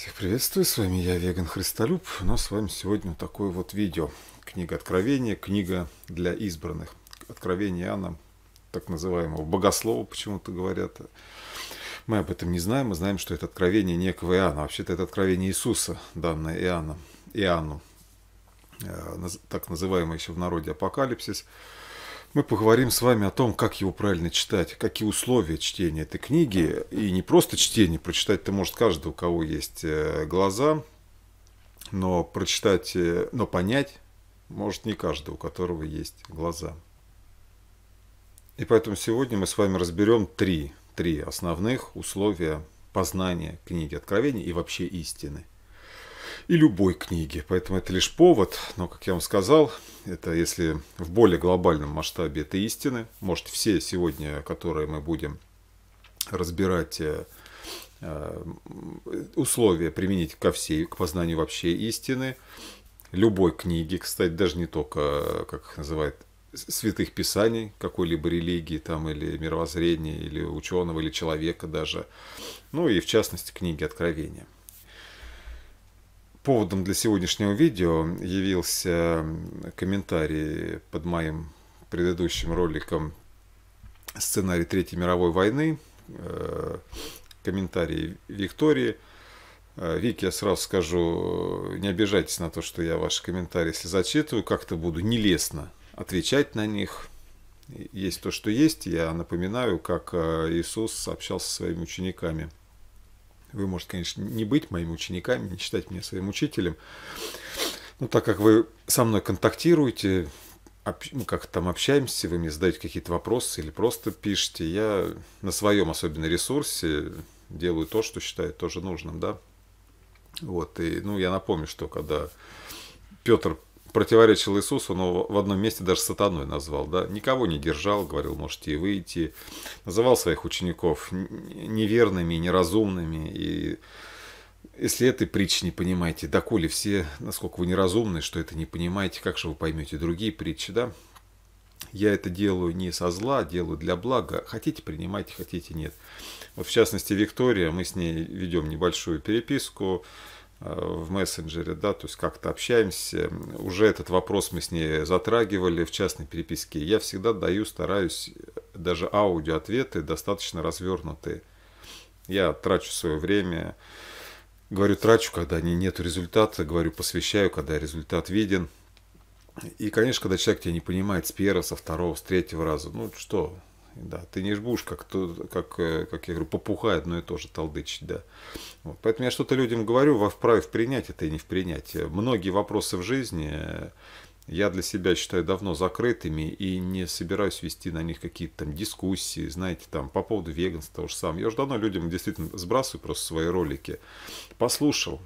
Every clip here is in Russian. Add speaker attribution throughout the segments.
Speaker 1: Всех приветствую, с вами я, Веган Христолюб. У нас с вами сегодня такое вот видео. Книга Откровения, книга для избранных. Откровение Иоанна, так называемого богослова, почему-то говорят. Мы об этом не знаем, мы знаем, что это откровение некого Иоанна. Вообще-то это откровение Иисуса, данное Иоанну. Иоанну э, так называемый еще в народе апокалипсис – мы поговорим с вами о том, как его правильно читать, какие условия чтения этой книги. И не просто чтение, прочитать-то может каждый, у кого есть э, глаза, но прочитать, э, но понять может не каждый, у которого есть глаза. И поэтому сегодня мы с вами разберем три, три основных условия познания книги Откровения и вообще истины – и любой книги. Поэтому это лишь повод, но, как я вам сказал, это если в более глобальном масштабе это истины. Может, все сегодня, которые мы будем разбирать э, э, условия применить ко всей, к познанию вообще истины, любой книги, кстати, даже не только, как их называют, святых писаний какой-либо религии там или мировоззрения или ученого или человека даже ну и в частности книги откровения Поводом для сегодняшнего видео явился комментарий под моим предыдущим роликом «Сценарий Третьей мировой войны», э, комментарий Виктории. Э, Вики, я сразу скажу, не обижайтесь на то, что я ваши комментарии, если зачитываю, как-то буду нелестно отвечать на них. Есть то, что есть. Я напоминаю, как э, Иисус общался со своими учениками – вы можете, конечно, не быть моими учениками, не считать меня своим учителем. Но так как вы со мной контактируете, ну, как там общаемся, вы мне задаете какие-то вопросы или просто пишете, я на своем особенно ресурсе делаю то, что считаю тоже нужным, да. Вот, и, ну, я напомню, что когда Петр противоречил Иисусу, но в одном месте даже сатаной назвал, да, никого не держал, говорил, можете и выйти, называл своих учеников неверными, неразумными, и если этой притчи не понимаете, доколе все, насколько вы неразумны, что это не понимаете, как же вы поймете другие притчи, да, я это делаю не со зла, делаю для блага. Хотите, принимайте, хотите, нет. Вот в частности, Виктория, мы с ней ведем небольшую переписку в мессенджере, да, то есть как-то общаемся. Уже этот вопрос мы с ней затрагивали в частной переписке. Я всегда даю, стараюсь даже аудио ответы достаточно развернутые. Я трачу свое время, говорю трачу, когда не, нет результата, говорю посвящаю, когда результат виден. И, конечно, когда человек тебя не понимает с первого, со второго, с третьего раза, ну что, да, ты не будешь как, то, как, э, как я говорю, попугай одно и то же толдычить, да. Вот. Поэтому я что-то людям говорю, во вправе в принять это и не в принять. Многие вопросы в жизни э, я для себя считаю давно закрытыми и не собираюсь вести на них какие-то там дискуссии, знаете, там по поводу веганства того же самого. Я уже давно людям действительно сбрасываю просто свои ролики. Послушал,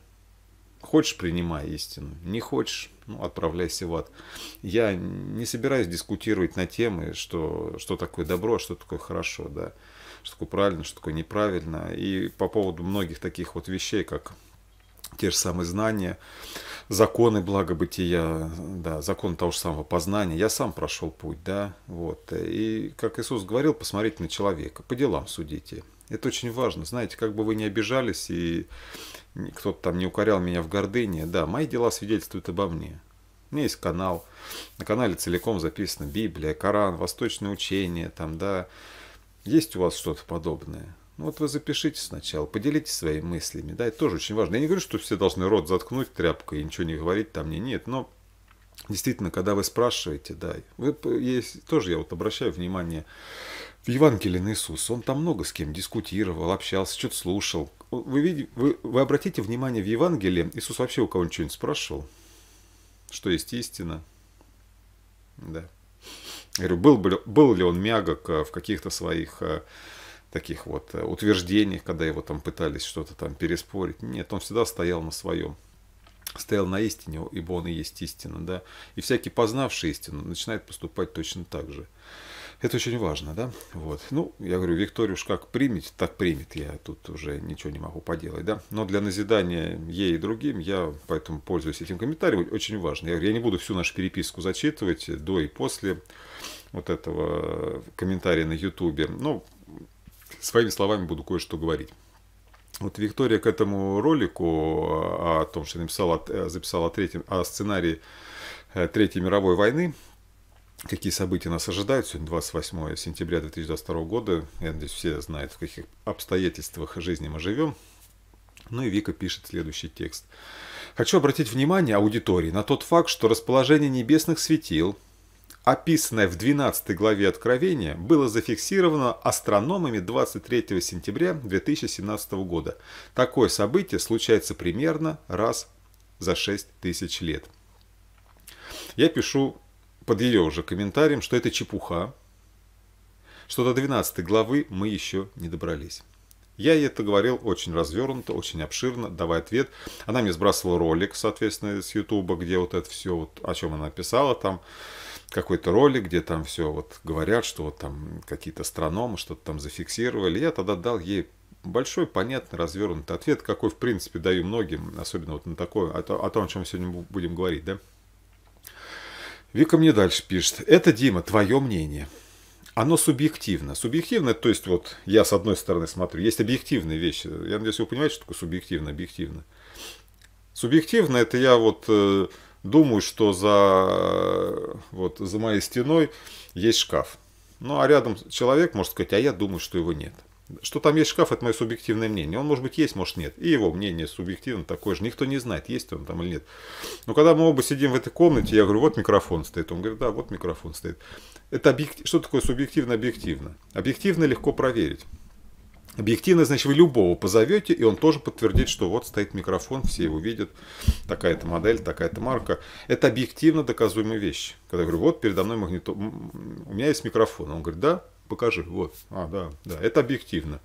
Speaker 1: хочешь принимай истину, не хочешь ну, отправляйся в ад. Я не собираюсь дискутировать на темы, что, что такое добро, а что такое хорошо, да, что такое правильно, что такое неправильно. И по поводу многих таких вот вещей, как те же самые знания, законы благобытия, да, закон того же самого познания. Я сам прошел путь, да, вот. И, как Иисус говорил, посмотрите на человека, по делам судите. Это очень важно, знаете, как бы вы ни обижались и кто-то там не укорял меня в гордыне. Да, мои дела свидетельствуют обо мне. У меня есть канал. На канале целиком записана Библия, Коран, восточное учение, там, да. Есть у вас что-то подобное? Ну вот вы запишите сначала, поделитесь своими мыслями, да, это тоже очень важно. Я не говорю, что все должны рот заткнуть тряпкой и ничего не говорить там мне, нет, но действительно, когда вы спрашиваете, да, вы, есть, тоже я вот обращаю внимание в Евангелие Иисус, он там много с кем дискутировал, общался, что-то слушал. Вы, видите, вы, вы обратите внимание, в Евангелии Иисус вообще у кого-нибудь что-нибудь спрашивал? Что есть истина? Да. Я говорю, был, был, был ли он мягок э, в каких-то своих э, таких вот э, утверждениях, когда его там пытались что-то там переспорить? Нет, он всегда стоял на своем стоял на истине, ибо он и есть истина, да, и всякий, познавший истину, начинает поступать точно так же. Это очень важно, да? Вот. Ну, я говорю, Викторию уж как примет, так примет. Я тут уже ничего не могу поделать, да? Но для назидания ей и другим я поэтому пользуюсь этим комментарием. Очень важно. Я говорю, я не буду всю нашу переписку зачитывать до и после вот этого комментария на Ютубе. Но своими словами буду кое-что говорить. Вот Виктория к этому ролику а, о том, что написала, э, записала о, третьем, о сценарии э, Третьей мировой войны, какие события нас ожидают. Сегодня 28 сентября 2022 года. Я надеюсь, все знают, в каких обстоятельствах жизни мы живем. Ну и Вика пишет следующий текст. Хочу обратить внимание аудитории на тот факт, что расположение небесных светил, описанное в 12 главе Откровения, было зафиксировано астрономами 23 сентября 2017 года. Такое событие случается примерно раз за 6 тысяч лет. Я пишу под ее уже комментарием, что это чепуха, что до 12 главы мы еще не добрались. Я ей это говорил очень развернуто, очень обширно, давая ответ. Она мне сбрасывала ролик, соответственно, с Ютуба, где вот это все, вот, о чем она писала, там какой-то ролик, где там все вот говорят, что вот там какие-то астрономы что-то там зафиксировали. Я тогда дал ей большой, понятный, развернутый ответ, какой, в принципе, даю многим, особенно вот на такое, о, о том, о чем мы сегодня будем говорить, да. Вика мне дальше пишет. Это, Дима, твое мнение. Оно субъективно. Субъективно, то есть вот я с одной стороны смотрю, есть объективные вещи. Я надеюсь, вы понимаете, что такое субъективно, объективно. Субъективно это я вот э, думаю, что за, э, вот, за моей стеной есть шкаф. Ну а рядом человек может сказать, а я думаю, что его нет. Что там есть шкаф, это мое субъективное мнение. Он, может быть, есть, может, нет. И его мнение субъективно такое же. Никто не знает, есть он там или нет. Но когда мы оба сидим в этой комнате, я говорю, вот микрофон стоит. Он говорит, да, вот микрофон стоит. Это объектив... Что такое субъективно-объективно? Объективно легко проверить. Объективно, значит, вы любого позовете, и он тоже подтвердит, что вот стоит микрофон, все его видят, такая-то модель, такая-то марка. Это объективно доказуемая вещь. Когда я говорю, вот передо мной магнитофон, у меня есть микрофон. Он говорит, да, покажи, вот, а, да, да, это объективно.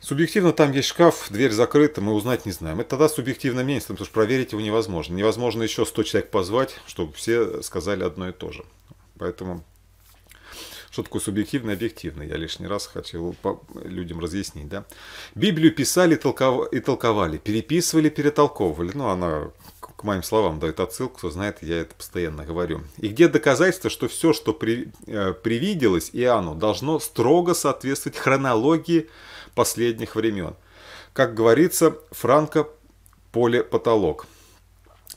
Speaker 1: Субъективно там есть шкаф, дверь закрыта, мы узнать не знаем. Это тогда субъективно меньше, потому что проверить его невозможно. Невозможно еще 100 человек позвать, чтобы все сказали одно и то же. Поэтому что такое субъективно и объективно, я лишний раз хотел людям разъяснить. Да? Библию писали и толковали, переписывали, перетолковывали. Ну, она к моим словам дают отсылку, кто знает, я это постоянно говорю. И где доказательство, что все, что при, э, привиделось Иоанну, должно строго соответствовать хронологии последних времен. Как говорится, Франко поле потолок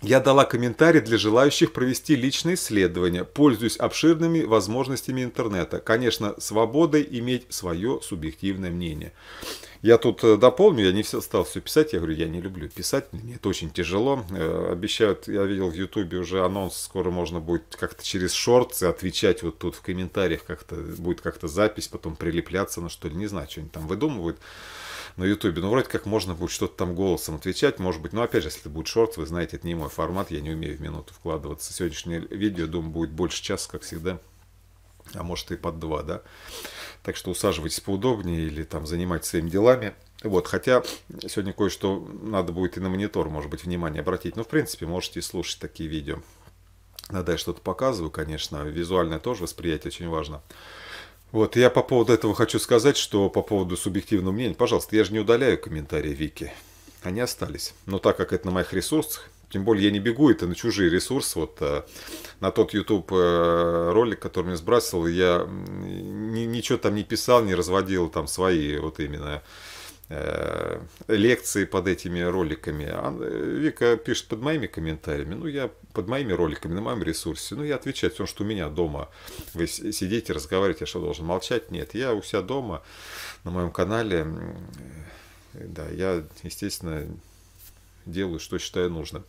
Speaker 1: я дала комментарий для желающих провести личные исследования, пользуясь обширными возможностями интернета. Конечно, свободой иметь свое субъективное мнение. Я тут э, дополню, я не все стал все писать, я говорю, я не люблю писать, мне это очень тяжело. Э, обещают, я видел в Ютубе уже анонс, скоро можно будет как-то через шорты отвечать вот тут в комментариях, как-то будет как-то запись, потом прилепляться на ну что ли, не знаю, что они там выдумывают на Ютубе. Ну, вроде как можно будет что-то там голосом отвечать, может быть. Но, опять же, если это будет шорт, вы знаете, это не мой формат, я не умею в минуту вкладываться. Сегодняшнее видео, думаю, будет больше часа, как всегда. А может и под два, да. Так что усаживайтесь поудобнее или там занимайтесь своими делами. Вот, хотя сегодня кое-что надо будет и на монитор, может быть, внимание обратить. Но, ну, в принципе, можете слушать такие видео. Надо я что-то показываю, конечно. Визуальное тоже восприятие очень важно. Вот, я по поводу этого хочу сказать, что по поводу субъективного мнения, пожалуйста, я же не удаляю комментарии Вики. Они остались. Но так как это на моих ресурсах, тем более я не бегу, это на чужие ресурсы. Вот э, на тот YouTube э, ролик, который мне сбрасывал, я ничего там не писал, не разводил там свои вот именно Э, лекции под этими роликами. А, э, Вика пишет под моими комментариями, ну я под моими роликами на моем ресурсе, ну я отвечаю все, что у меня дома. Вы сидите, разговариваете, я что должен молчать? Нет, я у себя дома на моем канале, э, да, я, естественно, делаю, что считаю нужным.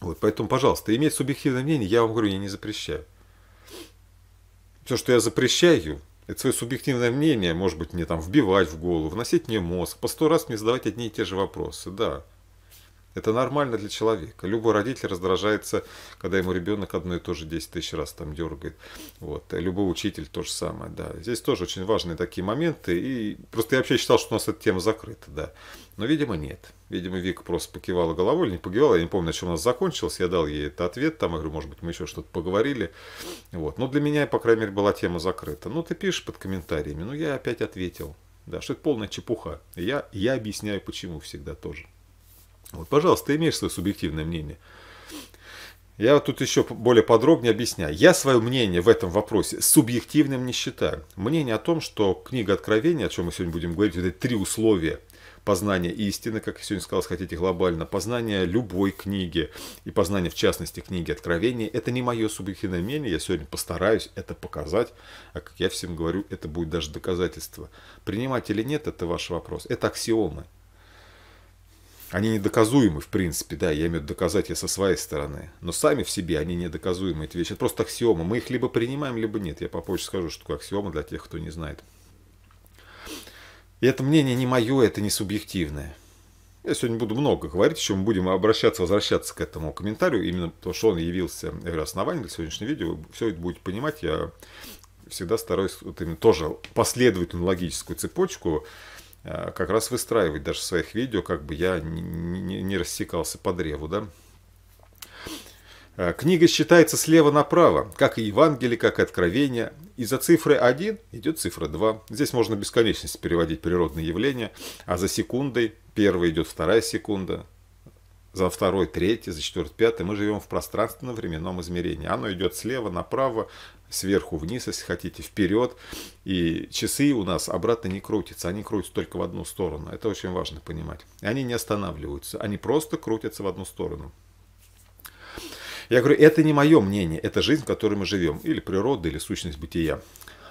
Speaker 1: Вот, поэтому, пожалуйста, иметь субъективное мнение, я вам говорю, я не запрещаю. Все, что я запрещаю, это свое субъективное мнение, может быть, мне там вбивать в голову, вносить мне мозг, по сто раз мне задавать одни и те же вопросы, да. Это нормально для человека. Любой родитель раздражается, когда ему ребенок одно и то же 10 тысяч раз там дергает. Вот. Любой учитель то же самое. Да. Здесь тоже очень важные такие моменты. И просто я вообще считал, что у нас эта тема закрыта. Да. Но, видимо, нет. Видимо, Вика просто покивала головой или не покивала. Я не помню, на чем у нас закончилось. Я дал ей этот ответ. Там, я говорю, может быть, мы еще что-то поговорили. Вот. Но для меня, по крайней мере, была тема закрыта. Ну, ты пишешь под комментариями. Ну, я опять ответил. Да, что это полная чепуха. Я, я объясняю, почему всегда тоже. Вот, пожалуйста, ты имеешь свое субъективное мнение. Я тут еще более подробнее объясняю. Я свое мнение в этом вопросе субъективным не считаю. Мнение о том, что книга Откровения, о чем мы сегодня будем говорить, это три условия познания истины, как я сегодня сказал, если хотите глобально, познание любой книги и познание, в частности, книги Откровения, это не мое субъективное мнение, я сегодня постараюсь это показать, а как я всем говорю, это будет даже доказательство. Принимать или нет, это ваш вопрос, это аксиомы. Они недоказуемы, в принципе, да, я имею в виду доказать я со своей стороны. Но сами в себе они недоказуемы, эти вещи. Это просто аксиомы. Мы их либо принимаем, либо нет. Я попозже скажу, что такое аксиома для тех, кто не знает. И это мнение не мое, это не субъективное. Я сегодня буду много говорить, еще мы будем обращаться, возвращаться к этому комментарию, именно потому что он явился основанием для сегодняшнего видео. Все это будете понимать, я всегда стараюсь вот именно тоже последовательно логическую цепочку а, как раз выстраивать даже в своих видео, как бы я не, не, рассекался по древу, да. А, книга считается слева направо, как и Евангелие, как и Откровение. И за цифрой 1 идет цифра 2. Здесь можно бесконечность переводить природные явления, а за секундой первая идет вторая секунда, за второй, третий, за четвертый, пятый. Мы живем в пространственно-временном измерении. Оно идет слева направо, сверху вниз, если хотите, вперед. И часы у нас обратно не крутятся, они крутятся только в одну сторону. Это очень важно понимать. И они не останавливаются, они просто крутятся в одну сторону. Я говорю, это не мое мнение, это жизнь, в которой мы живем, или природа, или сущность бытия.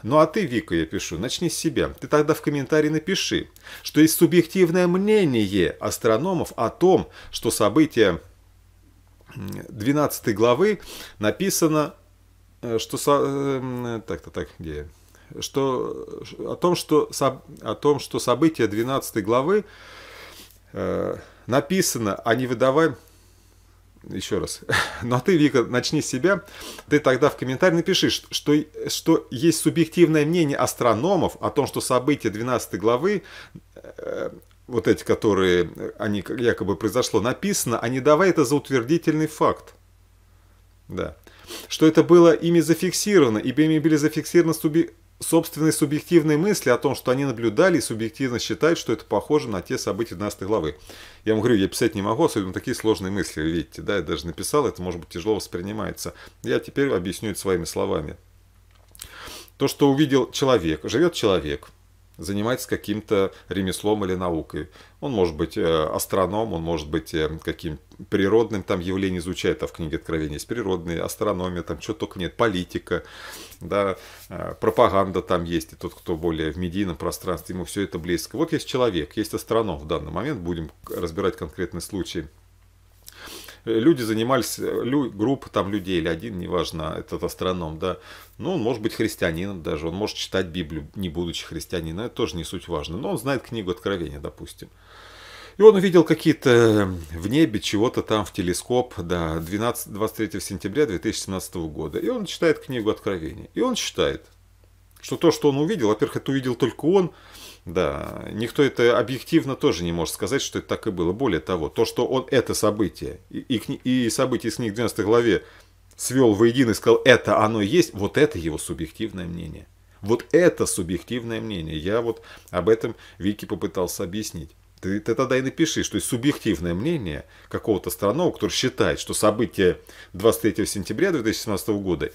Speaker 1: Ну а ты, Вика, я пишу, начни с себя. Ты тогда в комментарии напиши, что есть субъективное мнение астрономов о том, что события 12 главы написано Э, что со... Эм, так-то так, где что э, о том, что о том, что события 12 главы э, написано, а не выдавай. Еще раз. Ну а ты, Вика, начни с себя. Ты тогда в комментарии напиши, что, что есть субъективное мнение астрономов о том, что события 12 главы, э, вот эти, которые они якобы произошло, написано, а не давай это за утвердительный факт. Да что это было ими зафиксировано, ибо ими были зафиксированы суби... собственные субъективные мысли о том, что они наблюдали и субъективно считают, что это похоже на те события 12 главы. Я вам говорю, я писать не могу, особенно такие сложные мысли, вы видите, да, я даже написал, это может быть тяжело воспринимается. Я теперь объясню это своими словами. То, что увидел человек, живет человек – занимается каким-то ремеслом или наукой. Он может быть э, астроном, он может быть э, каким природным там явлением изучает, а в книге Откровения есть природные, астрономия, там что только нет, политика, да, э, пропаганда там есть, и тот, кто более в медийном пространстве, ему все это близко. Вот есть человек, есть астроном в данный момент, будем разбирать конкретный случай – люди занимались, лю, группа там людей или один, неважно, этот астроном, да, ну, он может быть христианином даже, он может читать Библию, не будучи христианином, это тоже не суть важно, но он знает книгу Откровения, допустим. И он увидел какие-то э, в небе чего-то там в телескоп, да, 12, 23 сентября 2017 года. И он читает книгу Откровения. И он считает, что то, что он увидел, во-первых, это увидел только он, да, никто это объективно тоже не может сказать, что это так и было. Более того, то, что он это событие и, и, и события из книг 12 главе свел воедино и сказал, это оно есть, вот это его субъективное мнение. Вот это субъективное мнение. Я вот об этом Вики попытался объяснить. Ты, ты тогда и напиши, что есть субъективное мнение какого-то страного, который считает, что события 23 сентября 2017 года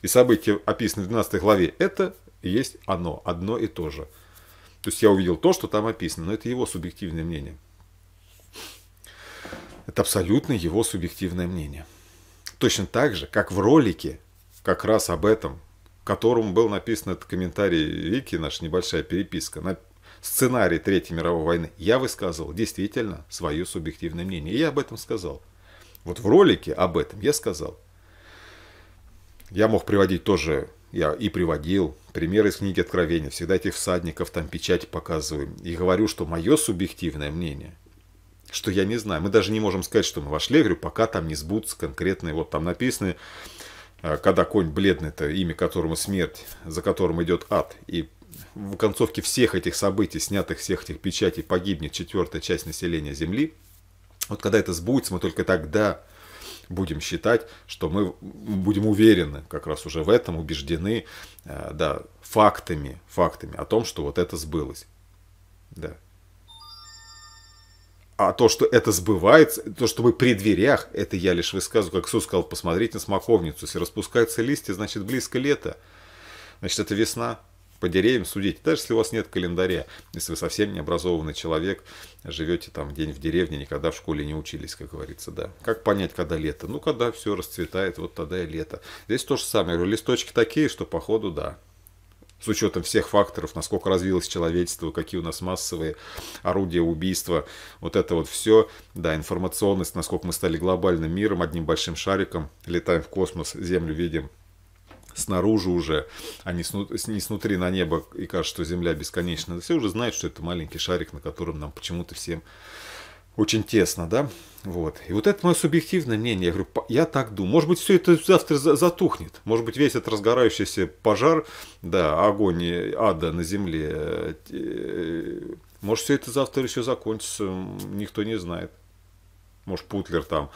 Speaker 1: и события, описанные в 12 главе, это есть оно, одно и то же. То есть я увидел то, что там описано, но это его субъективное мнение. Это абсолютно его субъективное мнение. Точно так же, как в ролике, как раз об этом, которому был написан этот комментарий Вики, наша небольшая переписка, на сценарий Третьей мировой войны, я высказывал действительно свое субъективное мнение. И я об этом сказал. Вот в ролике об этом я сказал. Я мог приводить тоже я и приводил примеры из книги Откровения, всегда этих всадников там печать показываю. И говорю, что мое субъективное мнение, что я не знаю, мы даже не можем сказать, что мы вошли, я говорю, пока там не сбудутся конкретные, вот там написаны, э, когда конь бледный, это имя которому смерть, за которым идет ад. И в концовке всех этих событий, снятых всех этих печатей, погибнет четвертая часть населения Земли. Вот когда это сбудется, мы только тогда будем считать, что мы будем уверены как раз уже в этом, убеждены э, да, фактами, фактами о том, что вот это сбылось. Да. А то, что это сбывается, то, что мы при дверях, это я лишь высказываю, как Иисус сказал, посмотрите на смоковницу. Если распускаются листья, значит близко лето. Значит, это весна по деревьям судить, Даже если у вас нет календаря, если вы совсем не образованный человек, живете там день в деревне, никогда в школе не учились, как говорится, да. Как понять, когда лето? Ну, когда все расцветает, вот тогда и лето. Здесь то же самое. Листочки такие, что походу, да, с учетом всех факторов, насколько развилось человечество, какие у нас массовые орудия убийства, вот это вот все, да, информационность, насколько мы стали глобальным миром, одним большим шариком, летаем в космос, Землю видим, снаружи уже, а не, снутри на небо, и кажется, что Земля бесконечна. Все уже знают, что это маленький шарик, на котором нам почему-то всем очень тесно, да, вот. И вот это мое субъективное мнение, я говорю, я так думаю, может быть, все это завтра затухнет, может быть, весь этот разгорающийся пожар, да, огонь ада на земле, э, может, все это завтра еще закончится, никто не знает. Может, Путлер там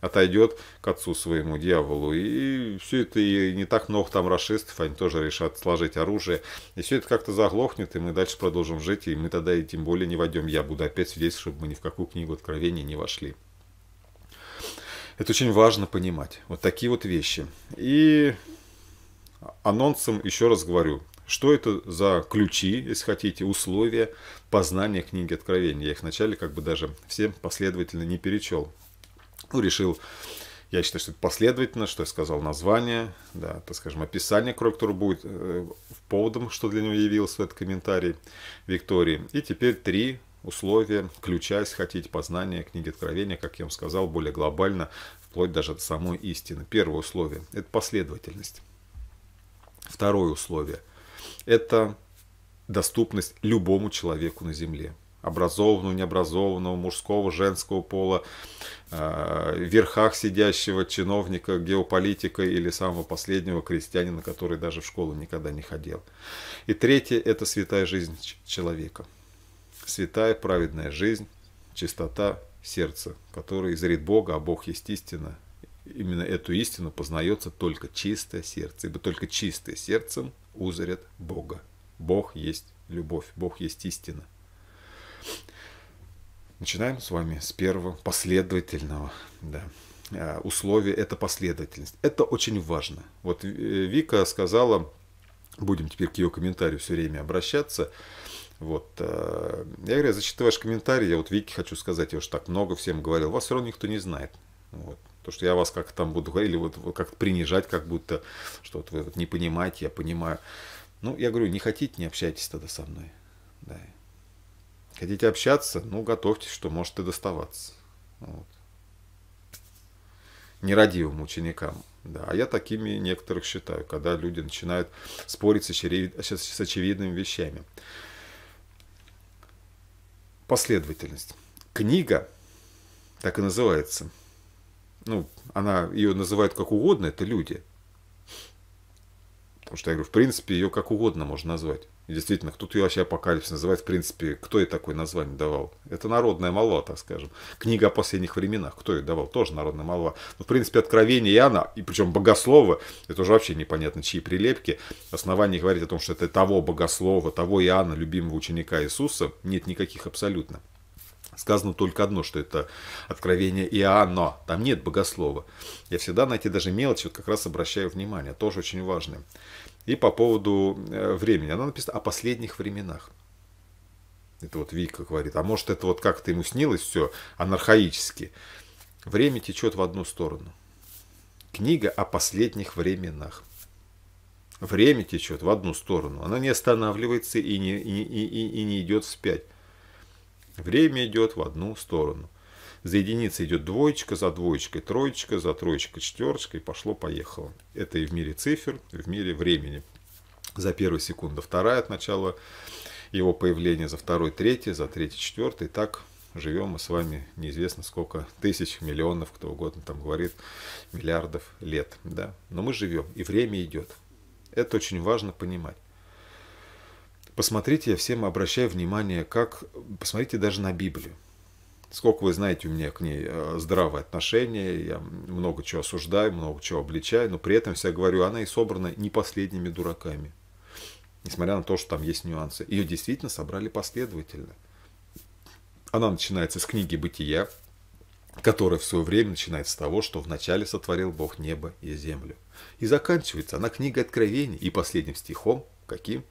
Speaker 1: отойдет к отцу своему дьяволу. И все это и не так много там расистов, они тоже решат сложить оружие. И все это как-то заглохнет, и мы дальше продолжим жить, и мы тогда и тем более не войдем. Я буду опять здесь чтобы мы ни в какую книгу откровения не вошли. Это очень важно понимать. Вот такие вот вещи. И анонсом еще раз говорю, что это за ключи, если хотите, условия познания книги Откровения. Я их вначале как бы даже всем последовательно не перечел. Ну, решил, я считаю, что это последовательно, что я сказал название, да, так скажем, описание крови, которое будет э, поводом, что для него явился этот комментарий Виктории. И теперь три условия ключа, если хотите, познания книги Откровения, как я вам сказал, более глобально, вплоть даже до самой истины. Первое условие – это последовательность. Второе условие – это доступность любому человеку на земле образованного, необразованного, мужского, женского пола, э, в верхах сидящего чиновника, геополитика или самого последнего крестьянина, который даже в школу никогда не ходил. И третье – это святая жизнь человека. Святая праведная жизнь, чистота сердца, которая изрит Бога, а Бог есть истина. Именно эту истину познается только чистое сердце, ибо только чистое сердцем узрят Бога. Бог есть любовь, Бог есть истина. Начинаем с вами с первого последовательного. Да. А, условие – это последовательность. Это очень важно. Вот э, Вика сказала, будем теперь к ее комментарию все время обращаться, вот. Э, я говорю, зачитываешь ваш комментарий, я вот Вике хочу сказать, я уж так много всем говорил, вас все равно никто не знает. Вот. То, что я вас как-то там буду говорить, или вот, вот как-то принижать, как будто, что вот вы вот не понимаете, я понимаю. Ну, я говорю, не хотите, не общайтесь тогда со мной. Да. Хотите общаться? Ну, готовьтесь, что может и доставаться. Вот. Нерадивым ученикам. Да, а я такими некоторых считаю, когда люди начинают спорить с, очеред... с очевидными вещами. Последовательность. Книга так и называется. Ну, она ее называют как угодно, это люди. Потому что я говорю, в принципе, ее как угодно можно назвать действительно, кто тут вообще апокалипсис называет, в принципе, кто ей такое название давал? Это народная молва, так скажем. Книга о последних временах, кто ее давал? Тоже народная молва. Но, в принципе, откровение Иоанна, и причем богословы, это уже вообще непонятно, чьи прилепки. Основание говорить о том, что это того богослова, того Иоанна, любимого ученика Иисуса, нет никаких абсолютно. Сказано только одно, что это откровение Иоанна, там нет богослова. Я всегда на эти даже мелочи вот как раз обращаю внимание, тоже очень важно. И по поводу э, времени. Она написала о последних временах. Это вот Вика говорит. А может, это вот как-то ему снилось все анархаически. Время течет в одну сторону. Книга о последних временах. Время течет в одну сторону. Она не останавливается и не, и, и, и не идет вспять. Время идет в одну сторону. За единицей идет двоечка, за двоечкой троечка, за троечкой четверочкой, пошло-поехало. Это и в мире цифр, и в мире времени. За первую секунду вторая от начала его появления, за второй третья, за третий четвертый, так живем мы с вами неизвестно сколько тысяч, миллионов, кто угодно там говорит, миллиардов лет. Да? Но мы живем, и время идет. Это очень важно понимать. Посмотрите, я всем обращаю внимание, как... Посмотрите даже на Библию. Сколько вы знаете, у меня к ней э, здравые отношения, я много чего осуждаю, много чего обличаю, но при этом всегда говорю, она и собрана не последними дураками. Несмотря на то, что там есть нюансы. Ее действительно собрали последовательно. Она начинается с книги «Бытия», которая в свое время начинается с того, что вначале сотворил Бог небо и землю. И заканчивается она книгой Откровений и последним стихом, каким?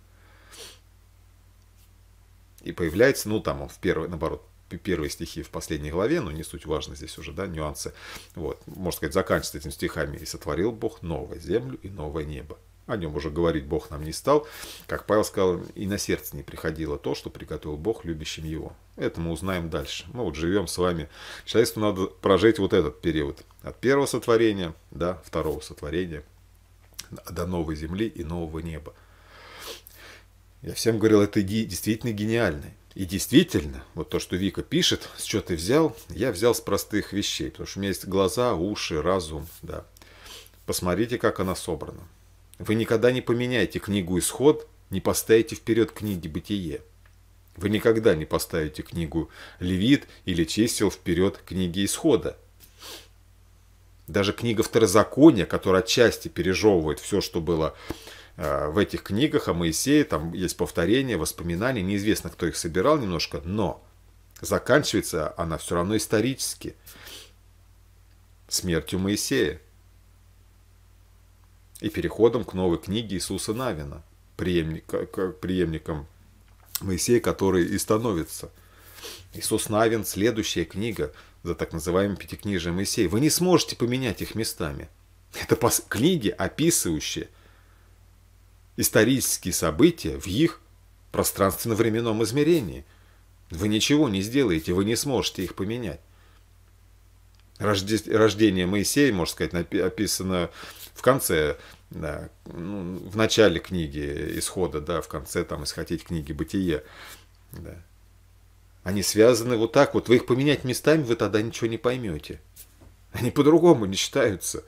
Speaker 1: И появляется, ну там он в первый, наоборот, первые стихи в последней главе, но не суть важно здесь уже, да, нюансы. Вот, можно сказать, заканчивается этими стихами. «И сотворил Бог новую землю и новое небо». О нем уже говорить Бог нам не стал. Как Павел сказал, и на сердце не приходило то, что приготовил Бог любящим его. Это мы узнаем дальше. Мы вот живем с вами. Человечеству надо прожить вот этот период. От первого сотворения до второго сотворения, до новой земли и нового неба. Я всем говорил, это действительно гениальный. И действительно, вот то, что Вика пишет, с чего ты взял, я взял с простых вещей, потому что у меня есть глаза, уши, разум, да. Посмотрите, как она собрана. Вы никогда не поменяете книгу «Исход», не поставите вперед книги «Бытие». Вы никогда не поставите книгу «Левит» или «Честил» вперед книги «Исхода». Даже книга «Второзакония», которая отчасти пережевывает все, что было Э, в этих книгах о Моисее, там есть повторения, воспоминания, неизвестно, кто их собирал немножко, но заканчивается она все равно исторически смертью Моисея и переходом к новой книге Иисуса Навина, преемника, к преемником Моисея, который и становится. Иисус Навин – следующая книга за так называемым пятикнижием Моисея. Вы не сможете поменять их местами. Это книги, описывающие – исторические события в их пространственно-временном измерении. Вы ничего не сделаете, вы не сможете их поменять. Рожде... Рождение Моисея, можно сказать, напи... описано в конце, да, ну, в начале книги Исхода, да, в конце, там, если хотите, книги Бытие. Да. Они связаны вот так вот. Вы их поменять местами, вы тогда ничего не поймете. Они по-другому не считаются.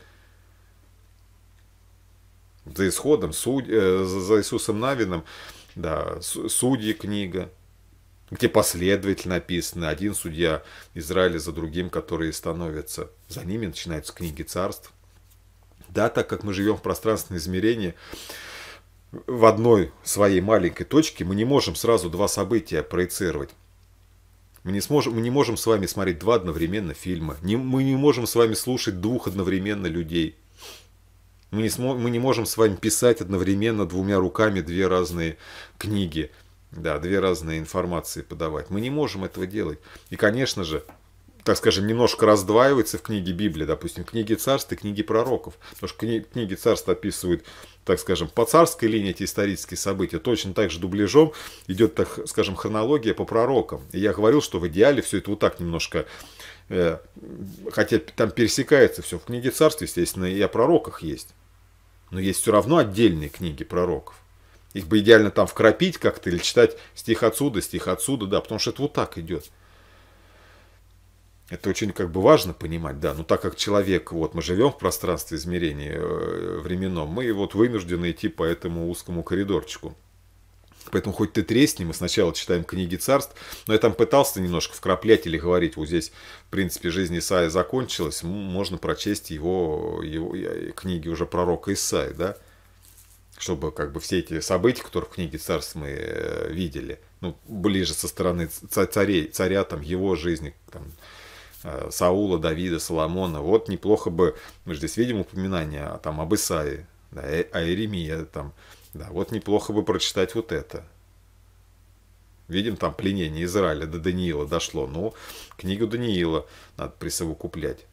Speaker 1: За исходом, суд... Э, за Иисусом Навином, да, судьи книга, где последовательно написаны один судья Израиля за другим, которые становятся. За ними начинаются книги царств. Да, так как мы живем в пространственном измерении, в одной своей маленькой точке мы не можем сразу два события проецировать. Мы не, сможем, мы не можем с вами смотреть два одновременно фильма. Не, мы не можем с вами слушать двух одновременно людей. Мы не, смо... мы не можем с вами писать одновременно двумя руками две разные книги, да, две разные информации подавать. Мы не можем этого делать. И, конечно же, так скажем, немножко раздваивается в книге Библии, допустим, книги царств и книги пророков. Потому что кни... книги царств описывают, так скажем, по царской линии эти исторические события. Точно так же дубляжом идет, так скажем, хронология по пророкам. И я говорил, что в идеале все это вот так немножко Э, хотя там пересекается все. В книге царств, естественно, и о пророках есть. Но есть все равно отдельные книги пророков. Их бы идеально там вкрапить как-то или читать стих отсюда, стих отсюда, да, потому что это вот так идет. Это очень как бы важно понимать, да, но так как человек, вот мы живем в пространстве измерения э, временном, мы вот вынуждены идти по этому узкому коридорчику. Поэтому хоть ты тресни, мы сначала читаем книги царств, но я там пытался немножко вкраплять или говорить, вот здесь, в принципе, жизнь Исаия закончилась, можно прочесть его, его книги уже пророка Исаия, да, чтобы как бы все эти события, которые в книге царств мы э, видели, ну, ближе со стороны царей, царя, там, его жизни, там, э, Саула, Давида, Соломона. Вот неплохо бы, мы же здесь видим упоминания а там, об Исаии, да, э, о Иеремии, там, да, вот неплохо бы прочитать вот это. Видим, там пленение Израиля до Даниила дошло. Ну, книгу Даниила надо присовокуплять.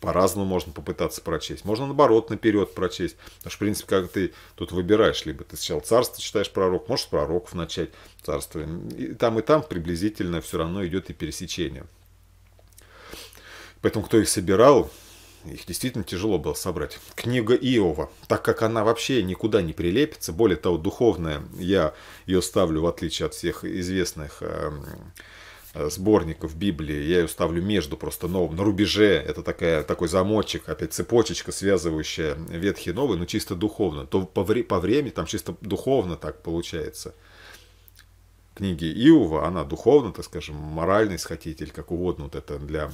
Speaker 1: По-разному можно попытаться прочесть. Можно, наоборот, наперед прочесть. Потому что, в принципе, как ты тут выбираешь. Либо ты сначала царство читаешь пророк, можешь пророков начать царство. И там, и там приблизительно все равно идет и пересечение. Поэтому, кто их собирал, их действительно тяжело было собрать. Книга Иова, так как она вообще никуда не прилепится, более того, духовная, я ее ставлю, в отличие от всех известных эм, э, сборников Библии, я ее ставлю между просто новым, на рубеже, это такая, такой замочек, опять цепочечка, связывающая ветхий и новый, но чисто духовно, то по, вре, по времени там чисто духовно так получается. Книги Иова, она духовно, так скажем, моральный схотитель, как угодно вот это для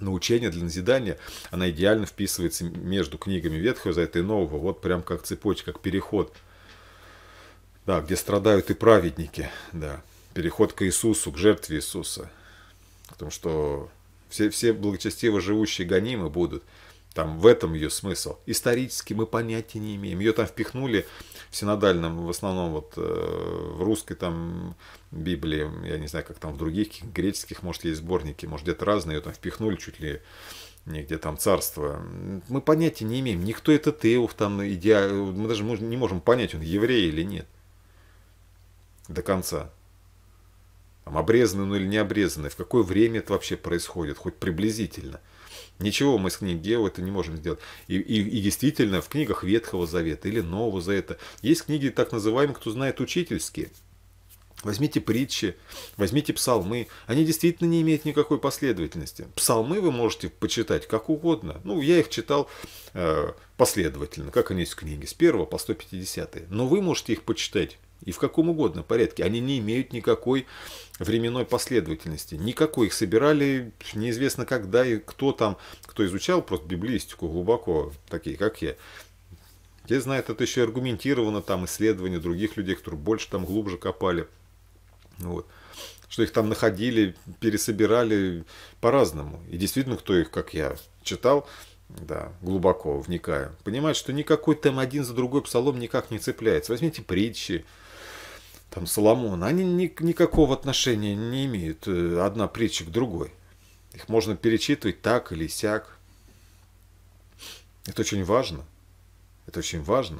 Speaker 1: научение для назидания, она идеально вписывается между книгами Ветхого Завета и Нового, вот прям как цепочка, как переход, да, где страдают и праведники, да, переход к Иисусу, к жертве Иисуса, потому что все, все благочестиво живущие гонимы будут – там в этом ее смысл. Исторически мы понятия не имеем. Ее там впихнули в синодальном, в основном вот э, в русской там Библии, я не знаю, как там в других греческих, может, есть сборники, может, где-то разные, ее там впихнули чуть ли нигде там царство. Мы понятия не имеем. Никто это Теов там идеал. Мы даже не можем понять, он еврей или нет. До конца. Там обрезанный он или не обрезанный. В какое время это вообще происходит, хоть приблизительно. Ничего мы с книг гео это не можем сделать. И, и, и действительно, в книгах Ветхого Завета или Нового Завета есть книги, так называемые, кто знает, учительские. Возьмите притчи, возьмите псалмы. Они действительно не имеют никакой последовательности. Псалмы вы можете почитать как угодно. Ну, я их читал э, последовательно, как они есть в книге, с 1 по 150. Но вы можете их почитать и в каком угодно порядке. Они не имеют никакой временной последовательности. Никакой их собирали неизвестно когда и кто там, кто изучал просто библистику глубоко, такие как я. Те знают это еще и аргументировано, там исследования других людей, которые больше там глубже копали. Вот что их там находили, пересобирали по-разному. И действительно, кто их, как я читал, да, глубоко вникая, понимает, что никакой там один за другой псалом никак не цепляется. Возьмите притчи, там Соломона, они ни, никакого отношения не имеют э, одна притча к другой. Их можно перечитывать так или сяк. Это очень важно. Это очень важно.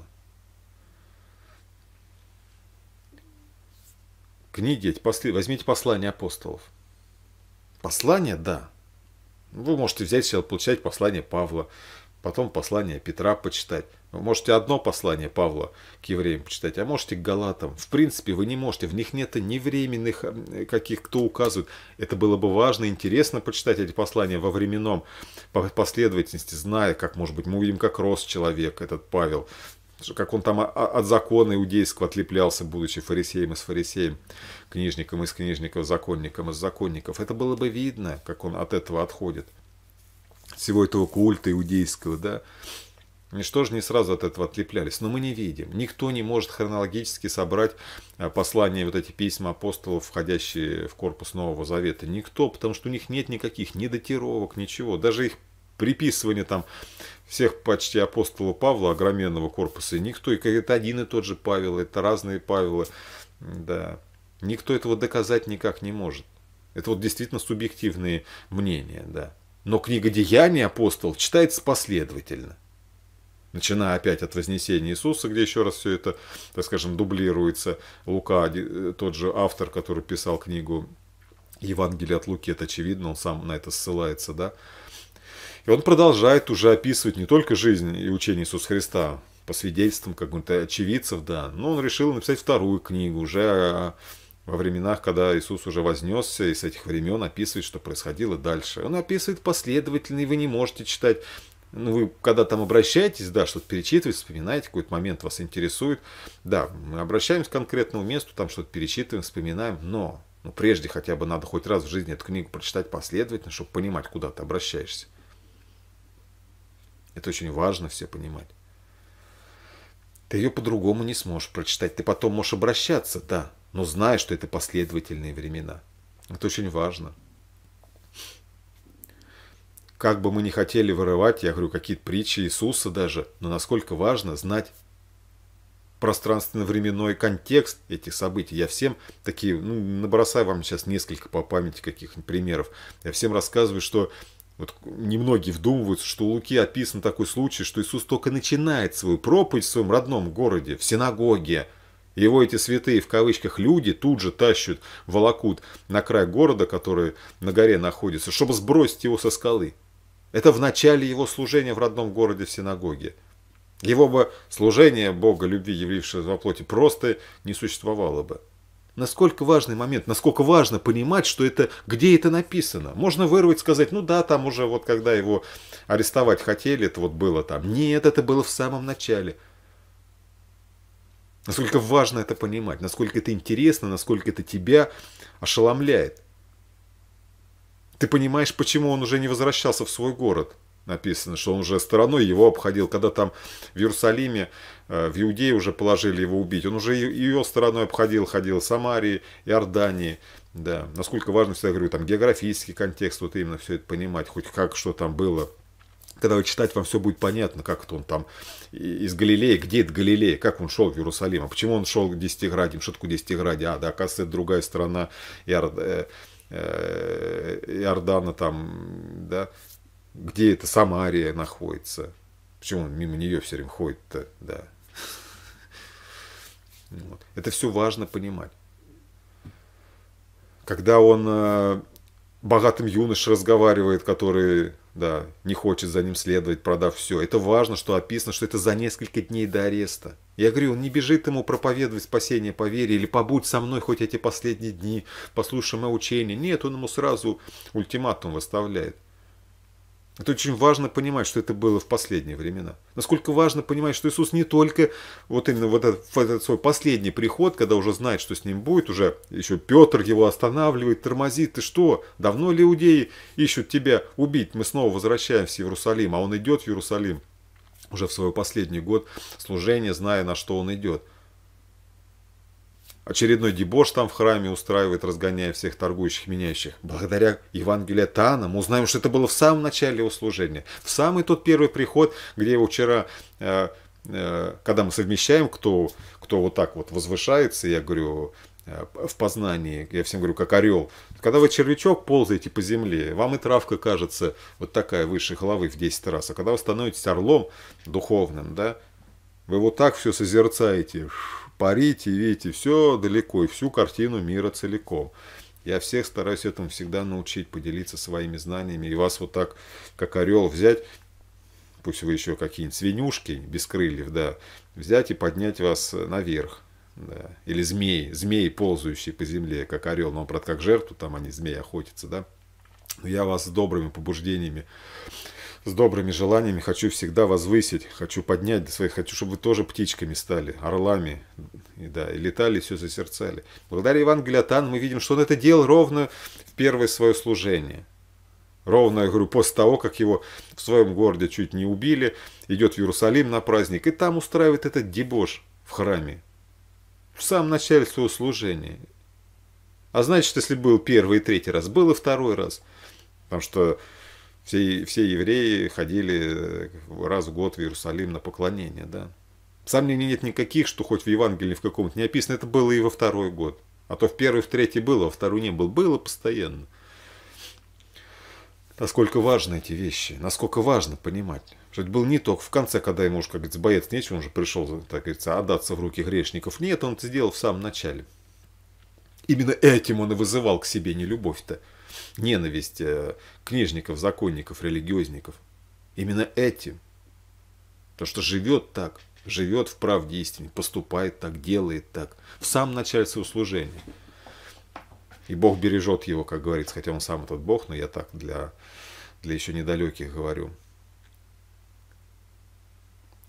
Speaker 1: Книги, эти посты, возьмите послание апостолов. Послание, да. Вы можете взять себя, получать послание Павла, потом послание Петра почитать. Вы ну, можете одно послание Павла к евреям почитать, а можете к Галатам. В принципе, вы не можете, в них нет ни временных каких, кто указывает. Это было бы важно, интересно почитать эти послания во временном по последовательности, зная, как, может быть, мы увидим, как рос человек, этот Павел, как он там от закона иудейского отлеплялся, будучи фарисеем из фарисеем, книжником из книжников, законником из законников. Это было бы видно, как он от этого отходит всего этого культа иудейского, да, Ничто же не сразу от этого отлеплялись, но мы не видим. Никто не может хронологически собрать а, послания, вот эти письма апостолов, входящие в корпус Нового Завета. Никто, потому что у них нет никаких ни датировок, ничего. Даже их приписывание там всех почти апостола Павла, огроменного корпуса, никто. И это один и тот же Павел, это разные Павелы. Да. Никто этого доказать никак не может. Это вот действительно субъективные мнения, да но книга «Деяния апостолов» читается последовательно. Начиная опять от Вознесения Иисуса, где еще раз все это, так скажем, дублируется. Лука, э, тот же автор, который писал книгу Евангелие от Луки, это очевидно, он сам на это ссылается, да. И он продолжает уже описывать не только жизнь и учение Иисуса Христа, по свидетельствам как то очевидцев, да, но он решил написать вторую книгу уже о а, во временах, когда Иисус уже вознесся, и с этих времен описывает, что происходило дальше. Он описывает последовательно, и вы не можете читать. Ну, вы когда там обращаетесь, да, что-то перечитываете, вспоминаете, какой-то момент вас интересует. Да, мы обращаемся к конкретному месту, там что-то перечитываем, вспоминаем, но ну, прежде хотя бы надо хоть раз в жизни эту книгу прочитать последовательно, чтобы понимать, куда ты обращаешься. Это очень важно все понимать. Ты ее по-другому не сможешь прочитать. Ты потом можешь обращаться, да, но зная, что это последовательные времена. Это очень важно. Как бы мы ни хотели вырывать, я говорю, какие-то притчи Иисуса даже, но насколько важно знать пространственно-временной контекст этих событий. Я всем такие, ну, набросаю вам сейчас несколько по памяти каких-нибудь примеров. Я всем рассказываю, что вот немногие вдумываются, что у Луки описан такой случай, что Иисус только начинает свою проповедь в своем родном городе, в синагоге, его эти святые в кавычках люди тут же тащат волокут на край города, который на горе находится, чтобы сбросить его со скалы. Это в начале его служения в родном городе в синагоге. Его бы служение Бога любви, явившегося во плоти, просто не существовало бы. Насколько важный момент, насколько важно понимать, что это, где это написано. Можно вырвать, сказать, ну да, там уже вот когда его арестовать хотели, это вот было там. Нет, это было в самом начале. Насколько важно это понимать, насколько это интересно, насколько это тебя ошеломляет. Ты понимаешь, почему он уже не возвращался в свой город. Написано, что он уже стороной его обходил, когда там в Иерусалиме, э, в Иудее уже положили его убить. Он уже ее стороной обходил, ходил в Самарии, Иордании. Да, насколько важно, всегда говорю, там географический контекст, вот именно все это понимать, хоть как, что там было, когда вы читать, вам все будет понятно, как это он там из Галилеи, где это Галилея, как он шел в Иерусалим, а почему он шел к Десятиградиям, что такое Десятиградие, а, да, оказывается, это другая страна Иорд... Э, э, Иордана там, да, где это Самария находится, почему он мимо нее все время ходит-то, да. Вот. Это все важно понимать. Когда он э, богатым юнош разговаривает, который да, не хочет за ним следовать, продав все. Это важно, что описано, что это за несколько дней до ареста. Я говорю, он не бежит ему проповедовать спасение по вере или побудь со мной хоть эти последние дни, послушай мое учение. Нет, он ему сразу ультиматум выставляет. Это очень важно понимать, что это было в последние времена. Насколько важно понимать, что Иисус не только вот именно вот этот, вот этот свой последний приход, когда уже знает, что с ним будет, уже еще Петр его останавливает, тормозит. Ты что, давно ли иудеи ищут тебя убить? Мы снова возвращаемся в Иерусалим, а он идет в Иерусалим уже в свой последний год служения, зная, на что он идет – Очередной дебош там в храме устраивает, разгоняя всех торгующих, меняющих. Благодаря Евангелию Таана мы узнаем, что это было в самом начале его служения. В самый тот первый приход, где его вчера, э, э, когда мы совмещаем, кто, кто вот так вот возвышается, я говорю, э, в познании, я всем говорю, как орел. Когда вы червячок ползаете по земле, вам и травка кажется вот такая выше головы в 10 раз. А когда вы становитесь орлом духовным, да, вы вот так все созерцаете, парите, видите все далеко и всю картину мира целиком. Я всех стараюсь этому всегда научить, поделиться своими знаниями. И вас вот так, как орел, взять, пусть вы еще какие-нибудь свинюшки без крыльев, да, взять и поднять вас наверх. Да. Или змей, змей ползающие по земле, как орел, но, он правда, как жертву, там они, змеи, охотятся, да. Но я вас с добрыми побуждениями с добрыми желаниями, хочу всегда возвысить, хочу поднять до своих, хочу, чтобы вы тоже птичками стали, орлами, и, да, и летали, и все засерцали. Благодаря Ивану Галятану мы видим, что он это делал ровно в первое свое служение. Ровно, я говорю, после того, как его в своем городе чуть не убили, идет в Иерусалим на праздник, и там устраивает этот дебош в храме. В самом начале своего служения. А значит, если был первый и третий раз, был и второй раз. Потому что все, все евреи ходили э, раз в год в Иерусалим на поклонение, да. Сомнений нет никаких, что хоть в Евангелии в каком-то не описано, это было и во второй год. А то в первый, в третий было, а во второй не было. Было постоянно. Насколько важны эти вещи, насколько важно понимать. Что это был не только в конце, когда ему уже, как говорится, боец нечего, он же пришел, так говорится, отдаться в руки грешников. Нет, он это сделал в самом начале. Именно этим он и вызывал к себе не любовь-то ненависть э, книжников, законников, религиозников. Именно этим. То, что живет так, живет в правде истине, поступает так, делает так. В самом начале своего служения. И Бог бережет его, как говорится, хотя он сам этот Бог, но я так для, для еще недалеких говорю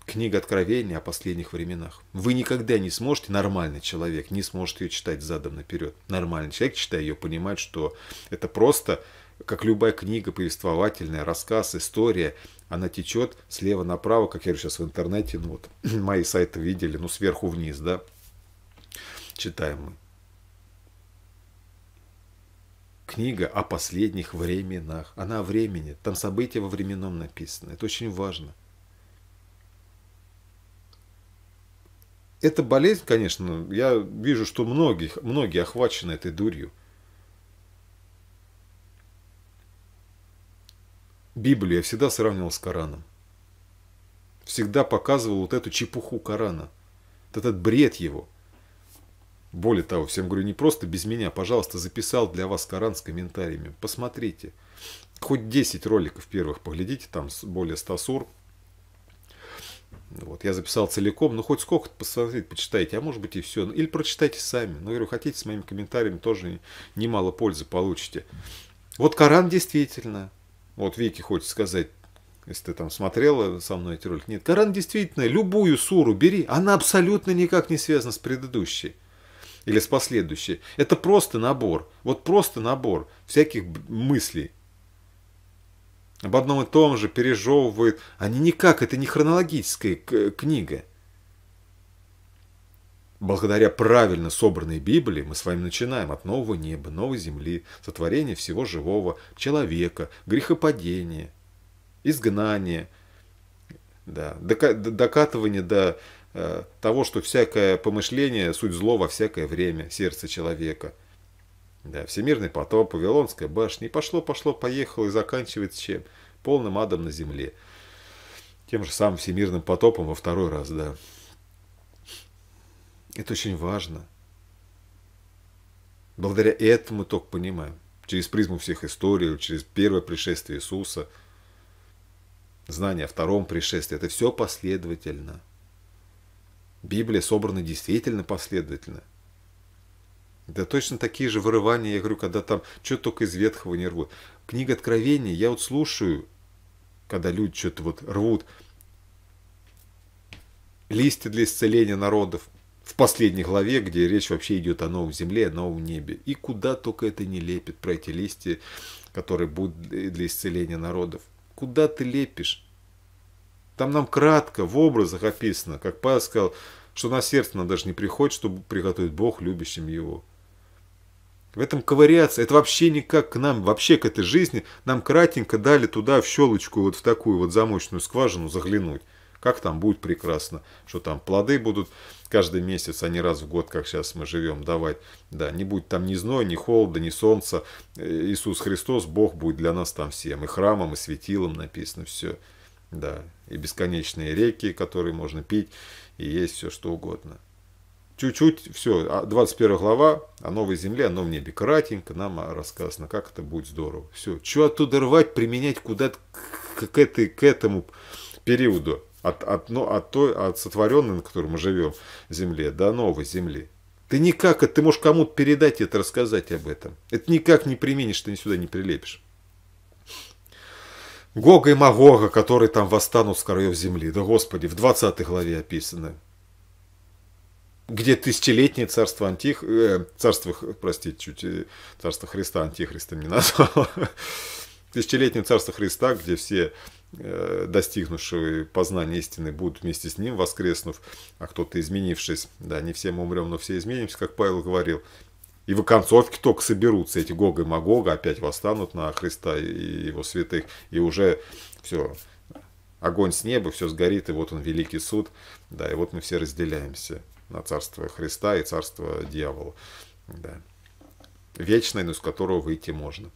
Speaker 1: книга Откровения о последних временах. Вы никогда не сможете, нормальный человек, не сможет ее читать задом наперед. Нормальный человек, читая ее, понимает, что это просто, как любая книга повествовательная, рассказ, история, она течет слева направо, как я говорю сейчас в интернете, ну вот мои сайты видели, ну сверху вниз, да, читаем мы. Книга о последних временах. Она о времени. Там события во временном написаны. Это очень важно. Это болезнь, конечно, я вижу, что многих, многие охвачены этой дурью. Библию я всегда сравнивал с Кораном. Всегда показывал вот эту чепуху Корана. Вот этот бред его. Более того, всем говорю, не просто без меня, пожалуйста, записал для вас Коран с комментариями. Посмотрите. Хоть 10 роликов первых поглядите, там более 100 вот, я записал целиком, ну хоть сколько-то посмотрите, почитайте, а может быть и все. Или прочитайте сами. Ну, говорю, хотите с моими комментариями, тоже немало пользы получите. Вот Коран действительно, вот Вики хочет сказать, если ты там смотрела со мной эти ролики, нет, Коран действительно, любую суру бери, она абсолютно никак не связана с предыдущей или с последующей. Это просто набор, вот просто набор всяких мыслей об одном и том же пережевывают. Они никак, это не хронологическая книга. Благодаря правильно собранной Библии мы с вами начинаем от нового неба, новой земли, сотворения всего живого, человека, грехопадения, изгнания, да, докатывание до э, того, что всякое помышление – суть зло во всякое время сердца человека – да, всемирный потоп, Вавилонская башня, и пошло-пошло-поехало, и заканчивается чем? Полным адом на земле. Тем же самым всемирным потопом во второй раз, да. Это очень важно. Благодаря этому мы только понимаем. Через призму всех историй, через первое пришествие Иисуса, знание о втором пришествии, это все последовательно. Библия собрана действительно последовательно – да точно такие же вырывания, я говорю, когда там что только из ветхого не рвут. Книга Откровения, я вот слушаю, когда люди что-то вот рвут, листья для исцеления народов в последней главе, где речь вообще идет о новом земле, о новом небе. И куда только это не лепит про эти листья, которые будут для исцеления народов. Куда ты лепишь? Там нам кратко, в образах описано, как Павел сказал, что на сердце нам даже не приходит, чтобы приготовить Бог любящим его. В этом ковыряться, это вообще никак к нам, вообще к этой жизни. Нам кратенько дали туда в щелочку, вот в такую вот замочную скважину заглянуть. Как там будет прекрасно, что там плоды будут каждый месяц, а не раз в год, как сейчас мы живем, давать. Да, не будет там ни зной, ни холода, ни солнца. Э, Иисус Христос, Бог будет для нас там всем. И храмом, и светилом написано все. Да, и бесконечные реки, которые можно пить, и есть все что угодно чуть-чуть, все, а 21 глава о новой земле, о новом небе. Кратенько нам рассказано, как это будет здорово. Все, что оттуда рвать, применять куда-то к, к, этой, к этому периоду. От, от, ну, от, той, от сотворенной, на которой мы живем, земле, до новой земли. Ты никак, ты можешь кому-то передать это, рассказать об этом. Это никак не применишь, ты ни сюда не прилепишь. Гога и Магога, которые там восстанут с краев земли. Да, Господи, в 20 главе описано где тысячелетнее царство антих... Э, царство, простите, чуть э, царство Христа антихриста не назвал. Тысячелетнее царство Христа, где все э, достигнувшие познания истины будут вместе с ним воскреснув, а кто-то изменившись. Да, не все мы умрем, но все изменимся, как Павел говорил. И в концовке только соберутся эти Гога и Магога, опять восстанут на Христа и его святых, и уже все, огонь с неба, все сгорит, и вот он великий суд, да, и вот мы все разделяемся на царство Христа и царство дьявола. Да. Вечное, но из которого выйти можно.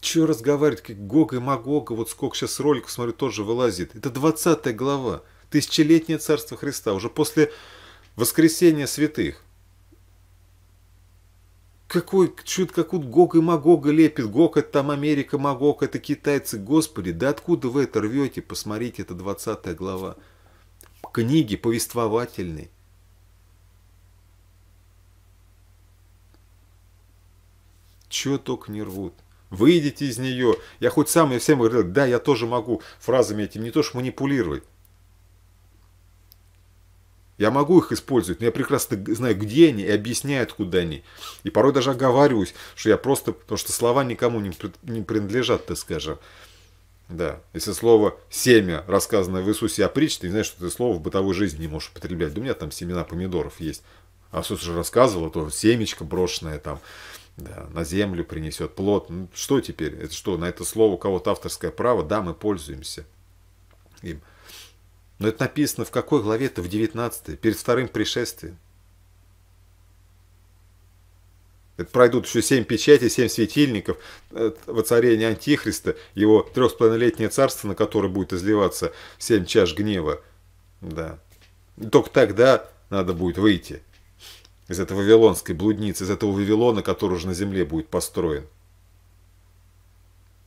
Speaker 1: Чего разговаривать, как гог и Магога, вот сколько сейчас роликов, смотрю, тоже вылазит. Это 20 глава, тысячелетнее царство Христа, уже после воскресения святых. Какой, чуть как тут Гог и Магога лепит. Гог это там Америка, Магог это китайцы. Господи, да откуда вы это рвете? Посмотрите, это 20 глава книги повествовательной. Чего только не рвут. Выйдите из нее. Я хоть сам я всем говорил, да, я тоже могу фразами этим не то что манипулировать. Я могу их использовать, но я прекрасно знаю, где они и объясняю, откуда они. И порой даже оговариваюсь, что я просто, потому что слова никому не принадлежат, так скажем. Да. Если слово «семя», рассказанное в Иисусе о притче, ты не знаешь, что ты слово в бытовой жизни не можешь употреблять. Да у меня там семена помидоров есть. А Иисус уже рассказывал, то семечко брошенное там да, на землю принесет плод. Ну, что теперь? Это что, на это слово у кого-то авторское право? Да, мы пользуемся им. Но это написано в какой главе-то? В 19 перед вторым пришествием. Пройдут еще семь печатей, семь светильников, э, воцарение Антихриста, его трех царство, на которое будет изливаться семь чаш гнева. Да. И только тогда надо будет выйти из этой вавилонской блудницы, из этого Вавилона, который уже на земле будет построен.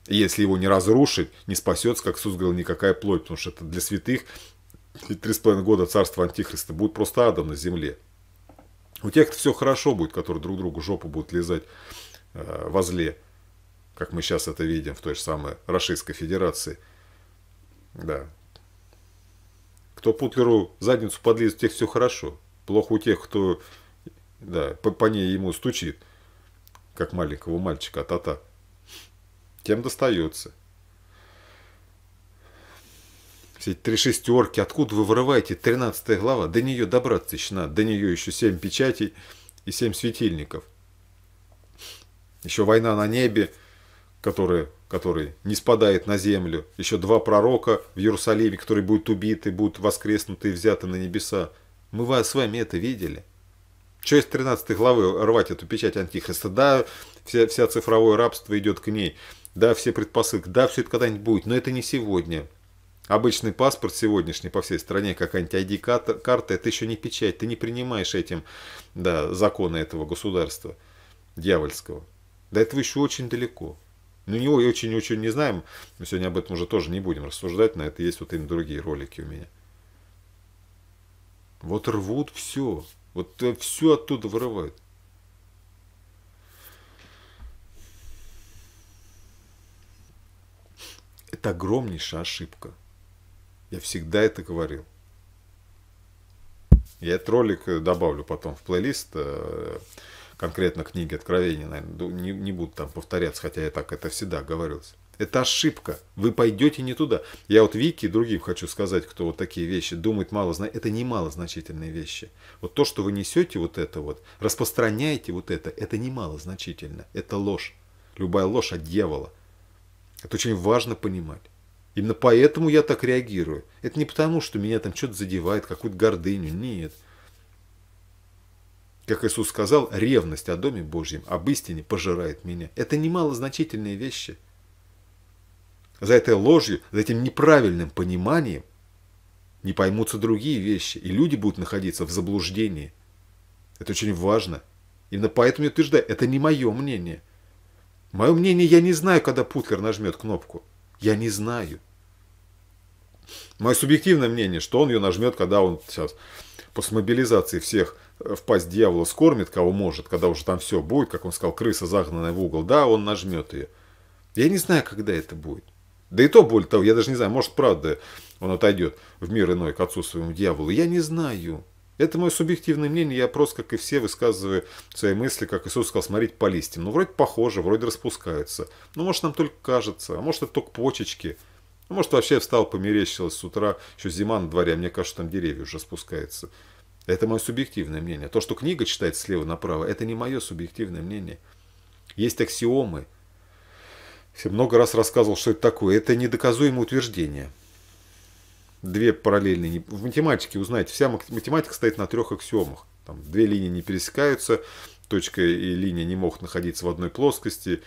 Speaker 1: И если его не разрушить, не спасется, как Иисус говорил, никакая плоть, потому что это для святых и три с половиной года царство Антихриста будет просто адом на земле. У тех все хорошо будет, которые друг другу жопу будут лизать э, возле, как мы сейчас это видим в той же самой Российской Федерации. Да. Кто Путлеру задницу подлизит, у тех все хорошо. Плохо у тех, кто да, по, по ней ему стучит, как маленького мальчика, а та Тем достается все эти три шестерки, откуда вы вырываете 13 глава? До нее добраться еще надо, до нее еще семь печатей и семь светильников. Еще война на небе, которая, который не спадает на землю. Еще два пророка в Иерусалиме, которые будут убиты, будут воскреснуты и взяты на небеса. Мы с вами это видели. Что из 13 главы рвать эту печать Антихриста? Да, вся, вся цифровое рабство идет к ней. Да, все предпосылки. Да, все это когда-нибудь будет, но это не сегодня. Обычный паспорт сегодняшний по всей стране, как нибудь ID-карта, это еще не печать, ты не принимаешь этим да, законы этого государства дьявольского. До этого еще очень далеко. но него и очень-очень не знаем. Мы сегодня об этом уже тоже не будем рассуждать. На это есть вот именно другие ролики у меня. Вот рвут все. Вот э, все оттуда вырывают. Это огромнейшая ошибка. Я всегда это говорил. Я этот ролик добавлю потом в плейлист, э, конкретно книги Откровения, наверное, не, не буду там повторяться, хотя я так это всегда говорился. Это ошибка. Вы пойдете не туда. Я вот Вики и другим хочу сказать, кто вот такие вещи думает мало, это не малозначительные вещи. Вот то, что вы несете вот это вот, распространяете вот это, это не малозначительно. Это ложь. Любая ложь от дьявола. Это очень важно понимать. Именно поэтому я так реагирую. Это не потому, что меня там что-то задевает, какую-то гордыню. Нет. Как Иисус сказал, ревность о Доме Божьем, об истине пожирает меня. Это немалозначительные вещи. За этой ложью, за этим неправильным пониманием не поймутся другие вещи, и люди будут находиться в заблуждении. Это очень важно. Именно поэтому я утверждаю, это не мое мнение. Мое мнение, я не знаю, когда Путлер нажмет кнопку. Я не знаю. Мое субъективное мнение, что он ее нажмет, когда он сейчас после мобилизации всех э, в пасть дьявола скормит, кого может, когда уже там все будет, как он сказал, крыса загнанная в угол, да, он нажмет ее. Я не знаю, когда это будет. Да и то, более того, я даже не знаю, может, правда, он отойдет в мир иной к отцу дьяволу. Я не знаю. Это мое субъективное мнение, я просто, как и все, высказываю свои мысли, как Иисус сказал, смотреть по листьям. Ну, вроде похоже, вроде распускаются. Ну, может, нам только кажется, а может, это только почечки. Ну, может, вообще я встал, померещилось с утра, еще зима на дворе, а мне кажется, там деревья уже спускаются. Это мое субъективное мнение. То, что книга читает слева направо, это не мое субъективное мнение. Есть аксиомы. Я много раз рассказывал, что это такое. Это недоказуемое утверждение две параллельные. В математике, узнаете, вся математика стоит на трех аксиомах. Там две линии не пересекаются, точка и линия не могут находиться в одной плоскости.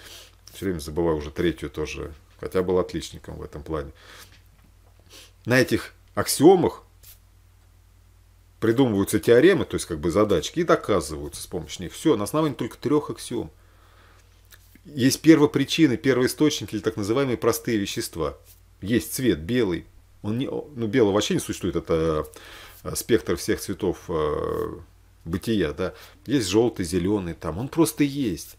Speaker 1: Все время забываю уже третью тоже, хотя был отличником в этом плане. На этих аксиомах придумываются теоремы, то есть как бы задачки, и доказываются с помощью них. Все, на основании только трех аксиом. Есть первопричины, первоисточники или так называемые простые вещества. Есть цвет белый, он не, ну, белого вообще не существует, это э, спектр всех цветов э, бытия, да. Есть желтый, зеленый там, он просто есть.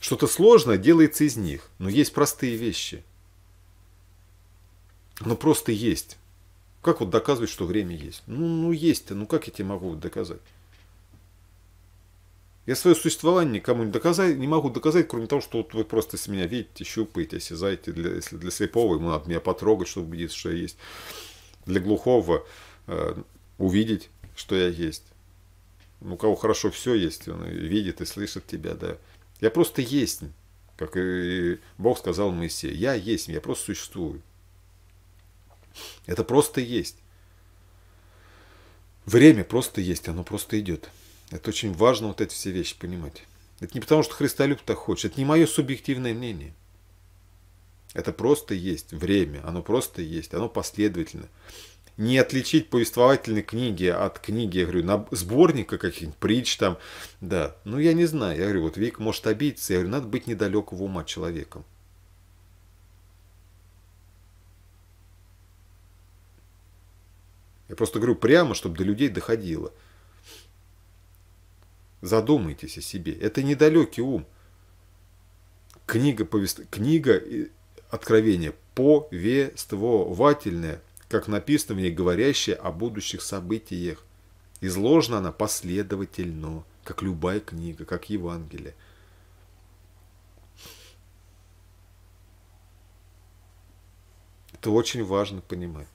Speaker 1: Что-то сложное делается из них, но есть простые вещи. но просто есть. Как вот доказывать, что время есть? Ну, ну есть ну как я тебе могу доказать? Я свое существование никому не доказать, не могу доказать, кроме того, что вот вы просто с меня видите, щупаете, осязаете. Для, если для слепого ему надо меня потрогать, чтобы убедиться, что я есть. Для глухого э, увидеть, что я есть. Ну, у кого хорошо все есть, он видит и слышит тебя, да. Я просто есть, как и Бог сказал Моисею. Я есть, я просто существую. Это просто есть. Время просто есть, оно просто идет. Это очень важно вот эти все вещи понимать. Это не потому, что Христолюб так хочет. Это не мое субъективное мнение. Это просто есть время. Оно просто есть. Оно последовательно. Не отличить повествовательные книги от книги, я говорю, на сборника каких-нибудь, притч там. Да, ну я не знаю. Я говорю, вот Вик может обидеться. Я говорю, надо быть недалекого ума человеком. Я просто говорю прямо, чтобы до людей доходило. Задумайтесь о себе. Это недалекий ум. Книга, повест... Книга э, Откровения повествовательная, как написано в ней, говорящая о будущих событиях. Изложена она последовательно, как любая книга, как Евангелие. Это очень важно понимать.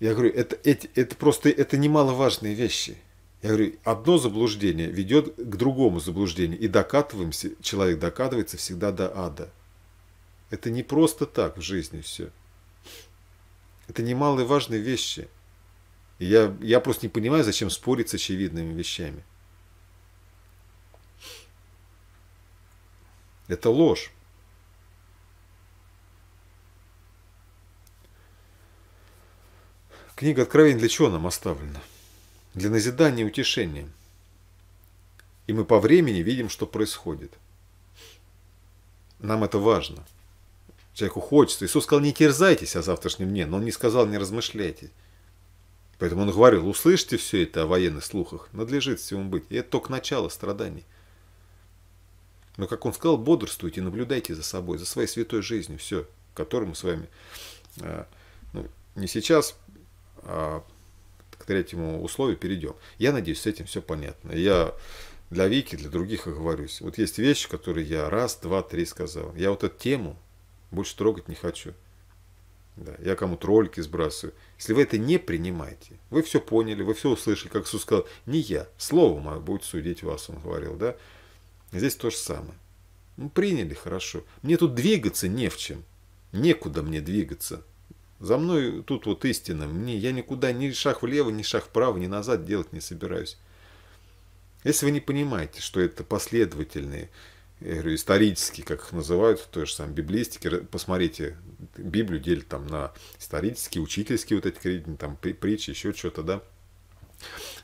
Speaker 1: Я говорю, это, это, это просто это немаловажные вещи. Я говорю, одно заблуждение ведет к другому заблуждению. И докатываемся, человек докатывается всегда до ада. Это не просто так в жизни все. Это немаловажные вещи. я, я просто не понимаю, зачем спорить с очевидными вещами. Это ложь. Книга Откровений для чего нам оставлена? Для назидания и утешения. И мы по времени видим, что происходит. Нам это важно. Человеку хочется. Иисус сказал, не терзайтесь о завтрашнем дне, но он не сказал, не размышляйте. Поэтому он говорил, услышьте все это о военных слухах, надлежит всему быть. И это только начало страданий. Но, как он сказал, бодрствуйте, наблюдайте за собой, за своей святой жизнью, все, которую мы с вами, а, ну, не сейчас а, к третьему условию перейдем. Я надеюсь, с этим все понятно. Я для Вики, для других оговорюсь. Вот есть вещи, которые я раз, два, три сказал. Я вот эту тему больше трогать не хочу. Да, я кому-то ролики сбрасываю. Если вы это не принимаете, вы все поняли, вы все услышали, как Иисус сказал, не я, слово мое будет судить вас, он говорил, да. Здесь то же самое. Ну, приняли, хорошо. Мне тут двигаться не в чем. Некуда мне двигаться. За мной тут вот истина. Мне, я никуда ни шаг влево, ни шаг вправо, ни назад делать не собираюсь. Если вы не понимаете, что это последовательные, я говорю, исторические, как их называют в той же самой библистике, посмотрите, Библию делят там на исторические, учительские вот эти кредиты, там притчи, еще что-то, да,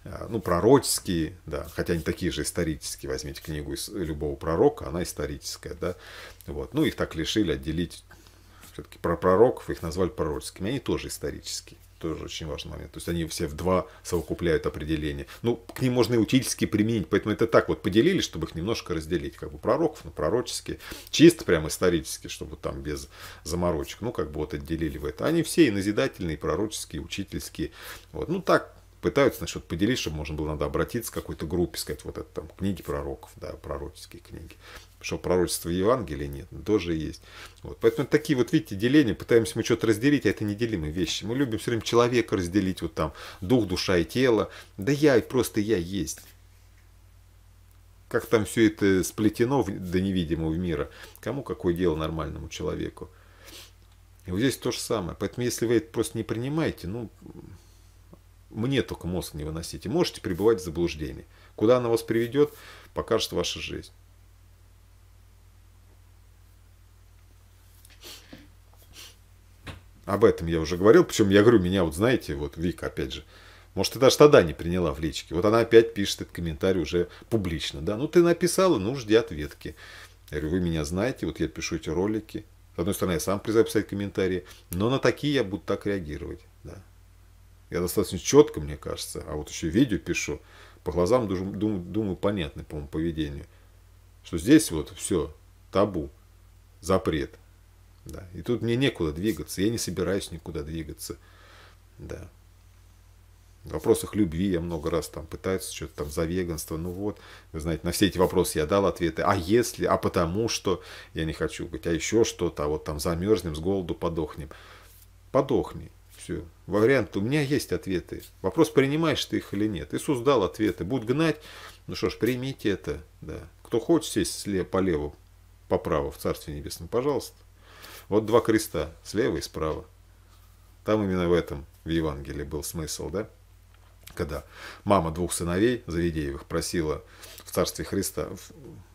Speaker 1: а, ну, пророческие, да, хотя они такие же исторические, возьмите книгу из любого пророка, она историческая, да, вот, ну, их так лишили отделить все-таки про пророков, их назвали пророческими, они тоже исторические тоже очень важный момент. То есть они все в два совокупляют определение Ну, к ним можно и утильские применить, поэтому это так вот поделили, чтобы их немножко разделить. Как бы пророков, ну, пророческие, чисто прям исторически, чтобы там без заморочек. Ну, как бы вот отделили в это. Они все и назидательные, и пророческие, и учительские. Вот. Ну, так пытаются насчет поделить, чтобы можно было надо обратиться к какой-то группе, сказать, вот это там книги пророков, да, пророческие книги что пророчества Евангелия нет, тоже есть. Вот. Поэтому такие вот, видите, деления, пытаемся мы что-то разделить, а это неделимые вещи. Мы любим все время человека разделить, вот там, дух, душа и тело. Да я, просто я есть. Как там все это сплетено до невидимого мира. Кому какое дело нормальному человеку? И вот здесь то же самое. Поэтому если вы это просто не принимаете, ну, мне только мозг не выносите. Можете пребывать в заблуждении. Куда она вас приведет, покажет ваша жизнь. Об этом я уже говорил. Причем я говорю, меня вот знаете, вот Вика опять же, может, ты даже тогда не приняла в личке. Вот она опять пишет этот комментарий уже публично. Да, ну ты написала, ну жди ответки. Я говорю, вы меня знаете, вот я пишу эти ролики. С одной стороны, я сам призываю писать комментарии, но на такие я буду так реагировать. Да. Я достаточно четко, мне кажется, а вот еще видео пишу, по глазам думаю, думаю понятно по моему поведению, что здесь вот все табу, запрет – да. И тут мне некуда двигаться, я не собираюсь никуда двигаться. Да. В вопросах любви я много раз там пытаюсь, что-то там за веганство, ну вот, вы знаете, на все эти вопросы я дал ответы, а если, а потому что, я не хочу быть, а еще что-то, а вот там замерзнем, с голоду подохнем. Подохни, все. Вариант, у меня есть ответы. Вопрос, принимаешь ты их или нет. Иисус дал ответы, будут гнать, ну что ж, примите это, да. Кто хочет сесть слева, по леву, по праву в Царстве Небесном, пожалуйста. Вот два креста, слева и справа. Там именно в этом, в Евангелии, был смысл, да? Когда мама двух сыновей Завидеевых просила в Царстве Христа,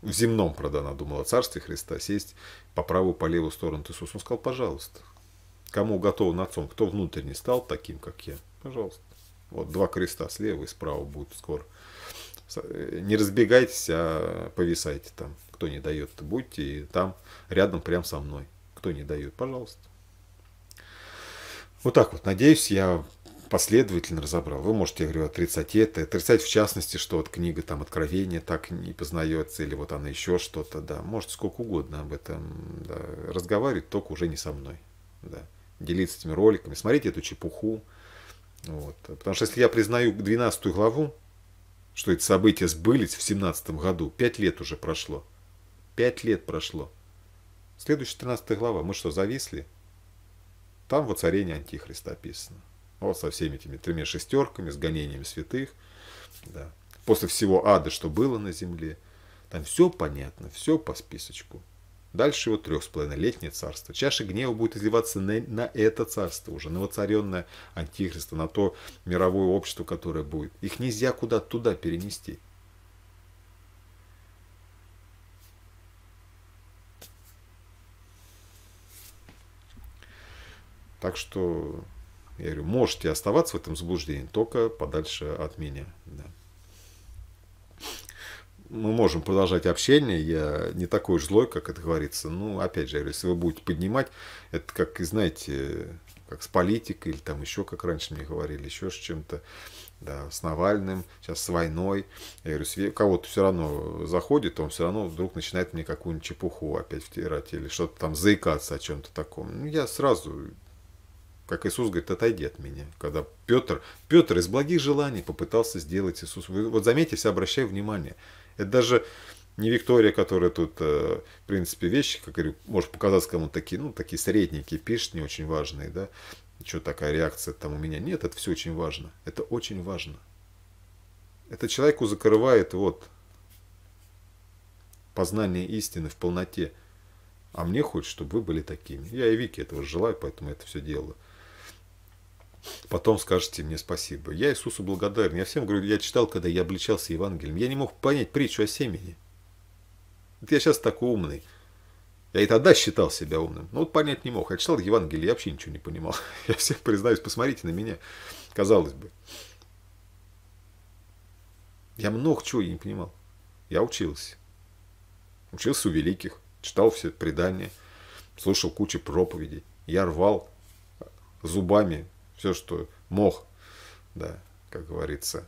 Speaker 1: в земном, правда, она думала, Царстве Христа, сесть по правую, по левую сторону от Иисуса. Он сказал, пожалуйста, кому уготован отцом, кто внутренний стал таким, как я, пожалуйста. Вот два креста слева и справа будут скоро. Э, не разбегайтесь, а повисайте там. Кто не дает, будьте и там рядом прямо со мной кто не дает, пожалуйста. Вот так вот. Надеюсь, я последовательно разобрал. Вы можете, я говорю, отрицать это, отрицать в частности, что вот книга там Откровения так не познается, или вот она еще что-то, да. Может сколько угодно об этом да, разговаривать, только уже не со мной, да. Делиться этими роликами, смотреть эту чепуху, вот. Потому что если я признаю 12 главу, что эти события сбылись в 17 году, 5 лет уже прошло, 5 лет прошло, Следующая 13 глава. Мы что, зависли? Там воцарение Антихриста описано. Вот со всеми этими тремя шестерками, с гонениями святых. Да. После всего ада, что было на земле. Там все понятно, все по списочку. Дальше его трех с половиной летнее царство. Чаша гнева будет изливаться на, на это царство уже, на воцаренное антихриста, на то мировое общество, которое будет. Их нельзя куда-то туда перенести. Так что я говорю, можете оставаться в этом заблуждении, только подальше от меня. Да. Мы можем продолжать общение, я не такой уж злой, как это говорится. Ну, опять же, я говорю, если вы будете поднимать, это как, знаете, как с политикой, или там еще, как раньше мне говорили, еще с чем-то, да, с Навальным, сейчас с войной. Я говорю, кого-то все равно заходит, он все равно вдруг начинает мне какую-нибудь чепуху опять втирать, или что-то там заикаться о чем-то таком. Ну, я сразу как Иисус говорит, отойди от меня. Когда Петр, Петр из благих желаний попытался сделать Иисус. Вы, вот заметьте, все обращаю внимание. Это даже не Виктория, которая тут, э, в принципе, вещи, как говорю, может показаться кому-то такие, ну, такие средненькие, пишет, не очень важные, да. Что такая реакция там у меня? Нет, это все очень важно. Это очень важно. Это человеку закрывает вот познание истины в полноте. А мне хоть, чтобы вы были такими. Я и Вики этого желаю, поэтому это все делаю потом скажете мне спасибо. Я Иисусу благодарен. Я всем говорю, я читал, когда я обличался Евангелием. Я не мог понять притчу о семени. я сейчас такой умный. Я и тогда считал себя умным. Но вот понять не мог. Я читал Евангелие, я вообще ничего не понимал. Я всем признаюсь, посмотрите на меня. Казалось бы. Я много чего не понимал. Я учился. Учился у великих. Читал все предания. Слушал кучу проповедей. Я рвал зубами все, что мог, да, как говорится.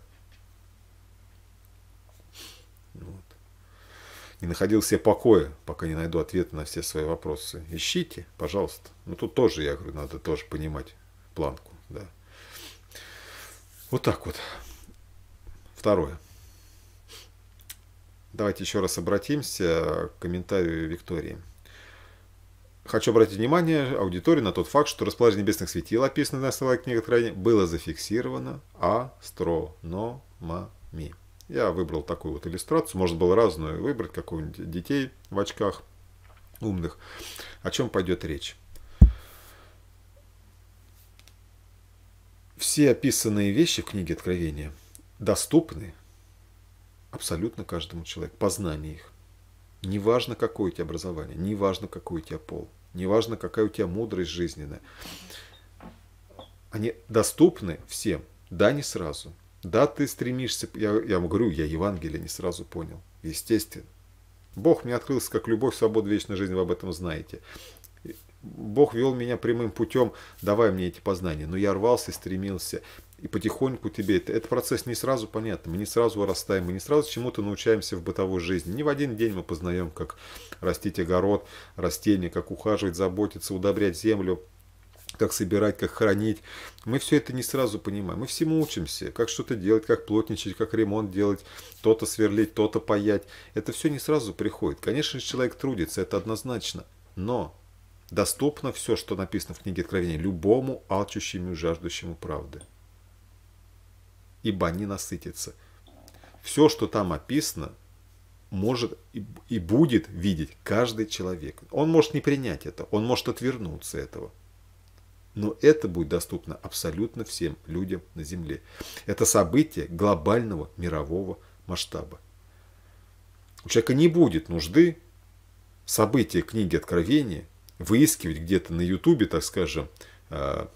Speaker 1: Вот. Не находил себе покоя, пока не найду ответа на все свои вопросы. Ищите, пожалуйста. Ну, тут тоже, я говорю, надо тоже понимать планку, да. Вот так вот. Второе. Давайте еще раз обратимся к комментарию Виктории. Хочу обратить внимание аудитории на тот факт, что расположение небесных светил, описанное на основе книги Откровения, было зафиксировано астрономами. Я выбрал такую вот иллюстрацию. Можно было разную выбрать, какую-нибудь детей в очках умных. О чем пойдет речь? Все описанные вещи в книге Откровения доступны абсолютно каждому человеку, познание их. Неважно, какое у тебя образование, неважно, какой у тебя пол, неважно, какая у тебя мудрость жизненная. Они доступны всем, да, не сразу. Да, ты стремишься, я, я говорю, я Евангелие не сразу понял, естественно. Бог мне открылся как любовь, свобода, вечная жизнь, вы об этом знаете. Бог вел меня прямым путем, Давай мне эти познания. Но я рвался, стремился, и потихоньку тебе. Это, этот процесс не сразу понятно, мы не сразу вырастаем, мы не сразу чему-то научаемся в бытовой жизни. Не в один день мы познаем, как растить огород, растения, как ухаживать, заботиться, удобрять землю, как собирать, как хранить. Мы все это не сразу понимаем. Мы всему учимся, как что-то делать, как плотничать, как ремонт делать, то-то сверлить, то-то паять. Это все не сразу приходит. Конечно, человек трудится, это однозначно. Но доступно все, что написано в книге Откровения, любому алчущему и жаждущему правды ибо не насытится. Все, что там описано, может и будет видеть каждый человек. Он может не принять это, он может отвернуться этого. Но это будет доступно абсолютно всем людям на Земле. Это событие глобального мирового масштаба. У человека не будет нужды события книги Откровения выискивать где-то на Ютубе, так скажем, а,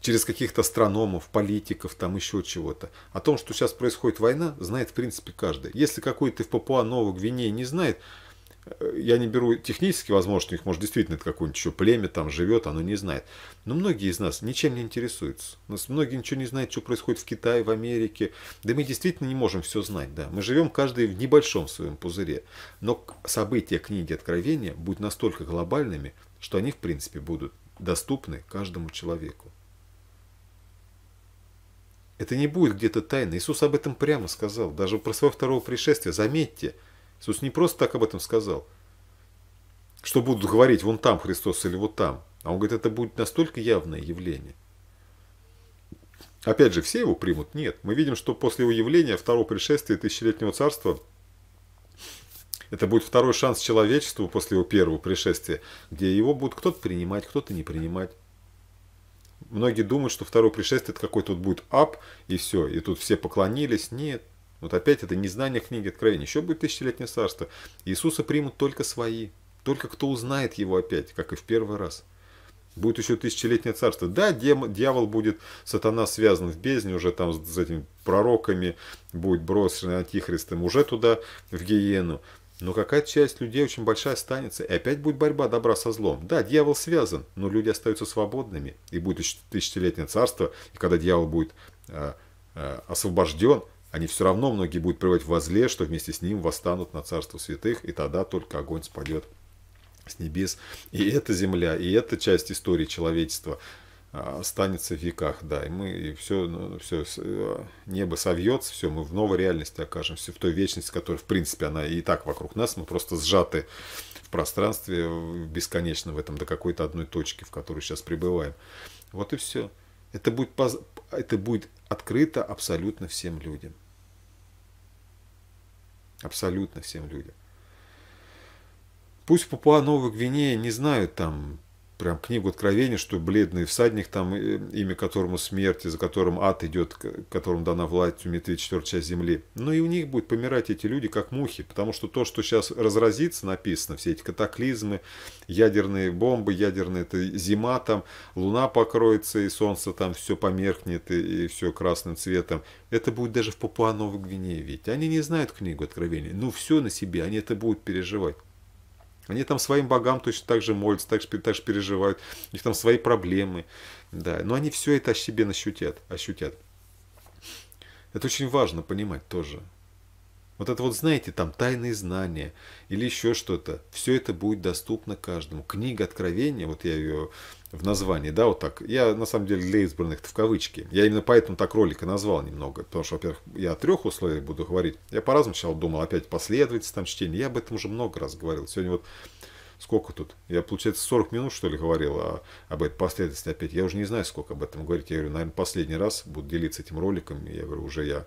Speaker 1: через каких-то астрономов, политиков, там еще чего-то. О том, что сейчас происходит война, знает в принципе каждый. Если какой-то в Папуа Новой Гвинеи не знает, э, я не беру технически возможно, у них может действительно это какое-нибудь еще племя там живет, оно не знает. Но многие из нас ничем не интересуются. У нас многие ничего не знают, что происходит в Китае, в Америке. Да мы действительно не можем все знать, да. Мы живем каждый в небольшом своем пузыре. Но события книги Откровения будут настолько глобальными, что они в принципе будут доступны каждому человеку. Это не будет где-то тайно. Иисус об этом прямо сказал, даже про свое второго пришествия. Заметьте, Иисус не просто так об этом сказал, что будут говорить вон там Христос или вот там. А он говорит, это будет настолько явное явление. Опять же, все его примут? Нет. Мы видим, что после его явления, второго пришествия тысячелетнего царства, это будет второй шанс человечеству после его первого пришествия, где его будет кто-то принимать, кто-то не принимать многие думают, что второе пришествие это какой-то вот будет ап, и все, и тут все поклонились. Нет, вот опять это незнание книги Откровения. Еще будет тысячелетнее царство. Иисуса примут только свои, только кто узнает его опять, как и в первый раз. Будет еще тысячелетнее царство. Да, дьявол будет, сатана связан в бездне уже там с этими пророками, будет брошен антихристом уже туда, в Гиену. Но какая-то часть людей очень большая останется, и опять будет борьба добра со злом. Да, дьявол связан, но люди остаются свободными, и будет еще тысячелетнее царство, и когда дьявол будет э, э, освобожден, они все равно многие будут пребывать во зле, что вместе с ним восстанут на царство святых, и тогда только огонь спадет с небес. И эта земля, и эта часть истории человечества – останется в веках, да, и мы, и все, ну, все, э, небо совьется, все, мы в новой реальности окажемся, в той вечности, которая, в принципе, она и так вокруг нас, мы просто сжаты в пространстве бесконечно в этом, до какой-то одной точки, в которой сейчас пребываем. Вот и все. Это будет, это будет открыто абсолютно всем людям. Абсолютно всем людям. Пусть Папуа Новой Гвинея не знают там прям книгу Откровения, что бледный всадник, там э, имя которому смерть, за которым ад идет, которому дана власть, умеет четвертая часть земли. Ну и у них будет помирать эти люди как мухи, потому что то, что сейчас разразится, написано, все эти катаклизмы, ядерные бомбы, ядерная это зима там, луна покроется и солнце там все померкнет и, и все красным цветом. Это будет даже в Папуа-Новой Гвинее, ведь они не знают книгу Откровения, ну все на себе, они это будут переживать. Они там своим богам точно так же молятся, так же, так же переживают. У них там свои проблемы. Да, но они все это о себе ощутят. ощутят. Это очень важно понимать тоже. Вот это вот, знаете, там тайные знания или еще что-то, все это будет доступно каждому. Книга Откровения, вот я ее в названии, да, вот так. Я, на самом деле, для избранных это в кавычки. Я именно поэтому так ролик и назвал немного, потому что, во-первых, я о трех условиях буду говорить. Я по-разному сначала думал, опять последовательность там чтения. Я об этом уже много раз говорил. Сегодня вот сколько тут? Я, получается, 40 минут, что ли, говорил о, а, об этой последовательности опять. Я уже не знаю, сколько об этом говорить. Я говорю, наверное, последний раз буду делиться этим роликом. Я говорю, уже я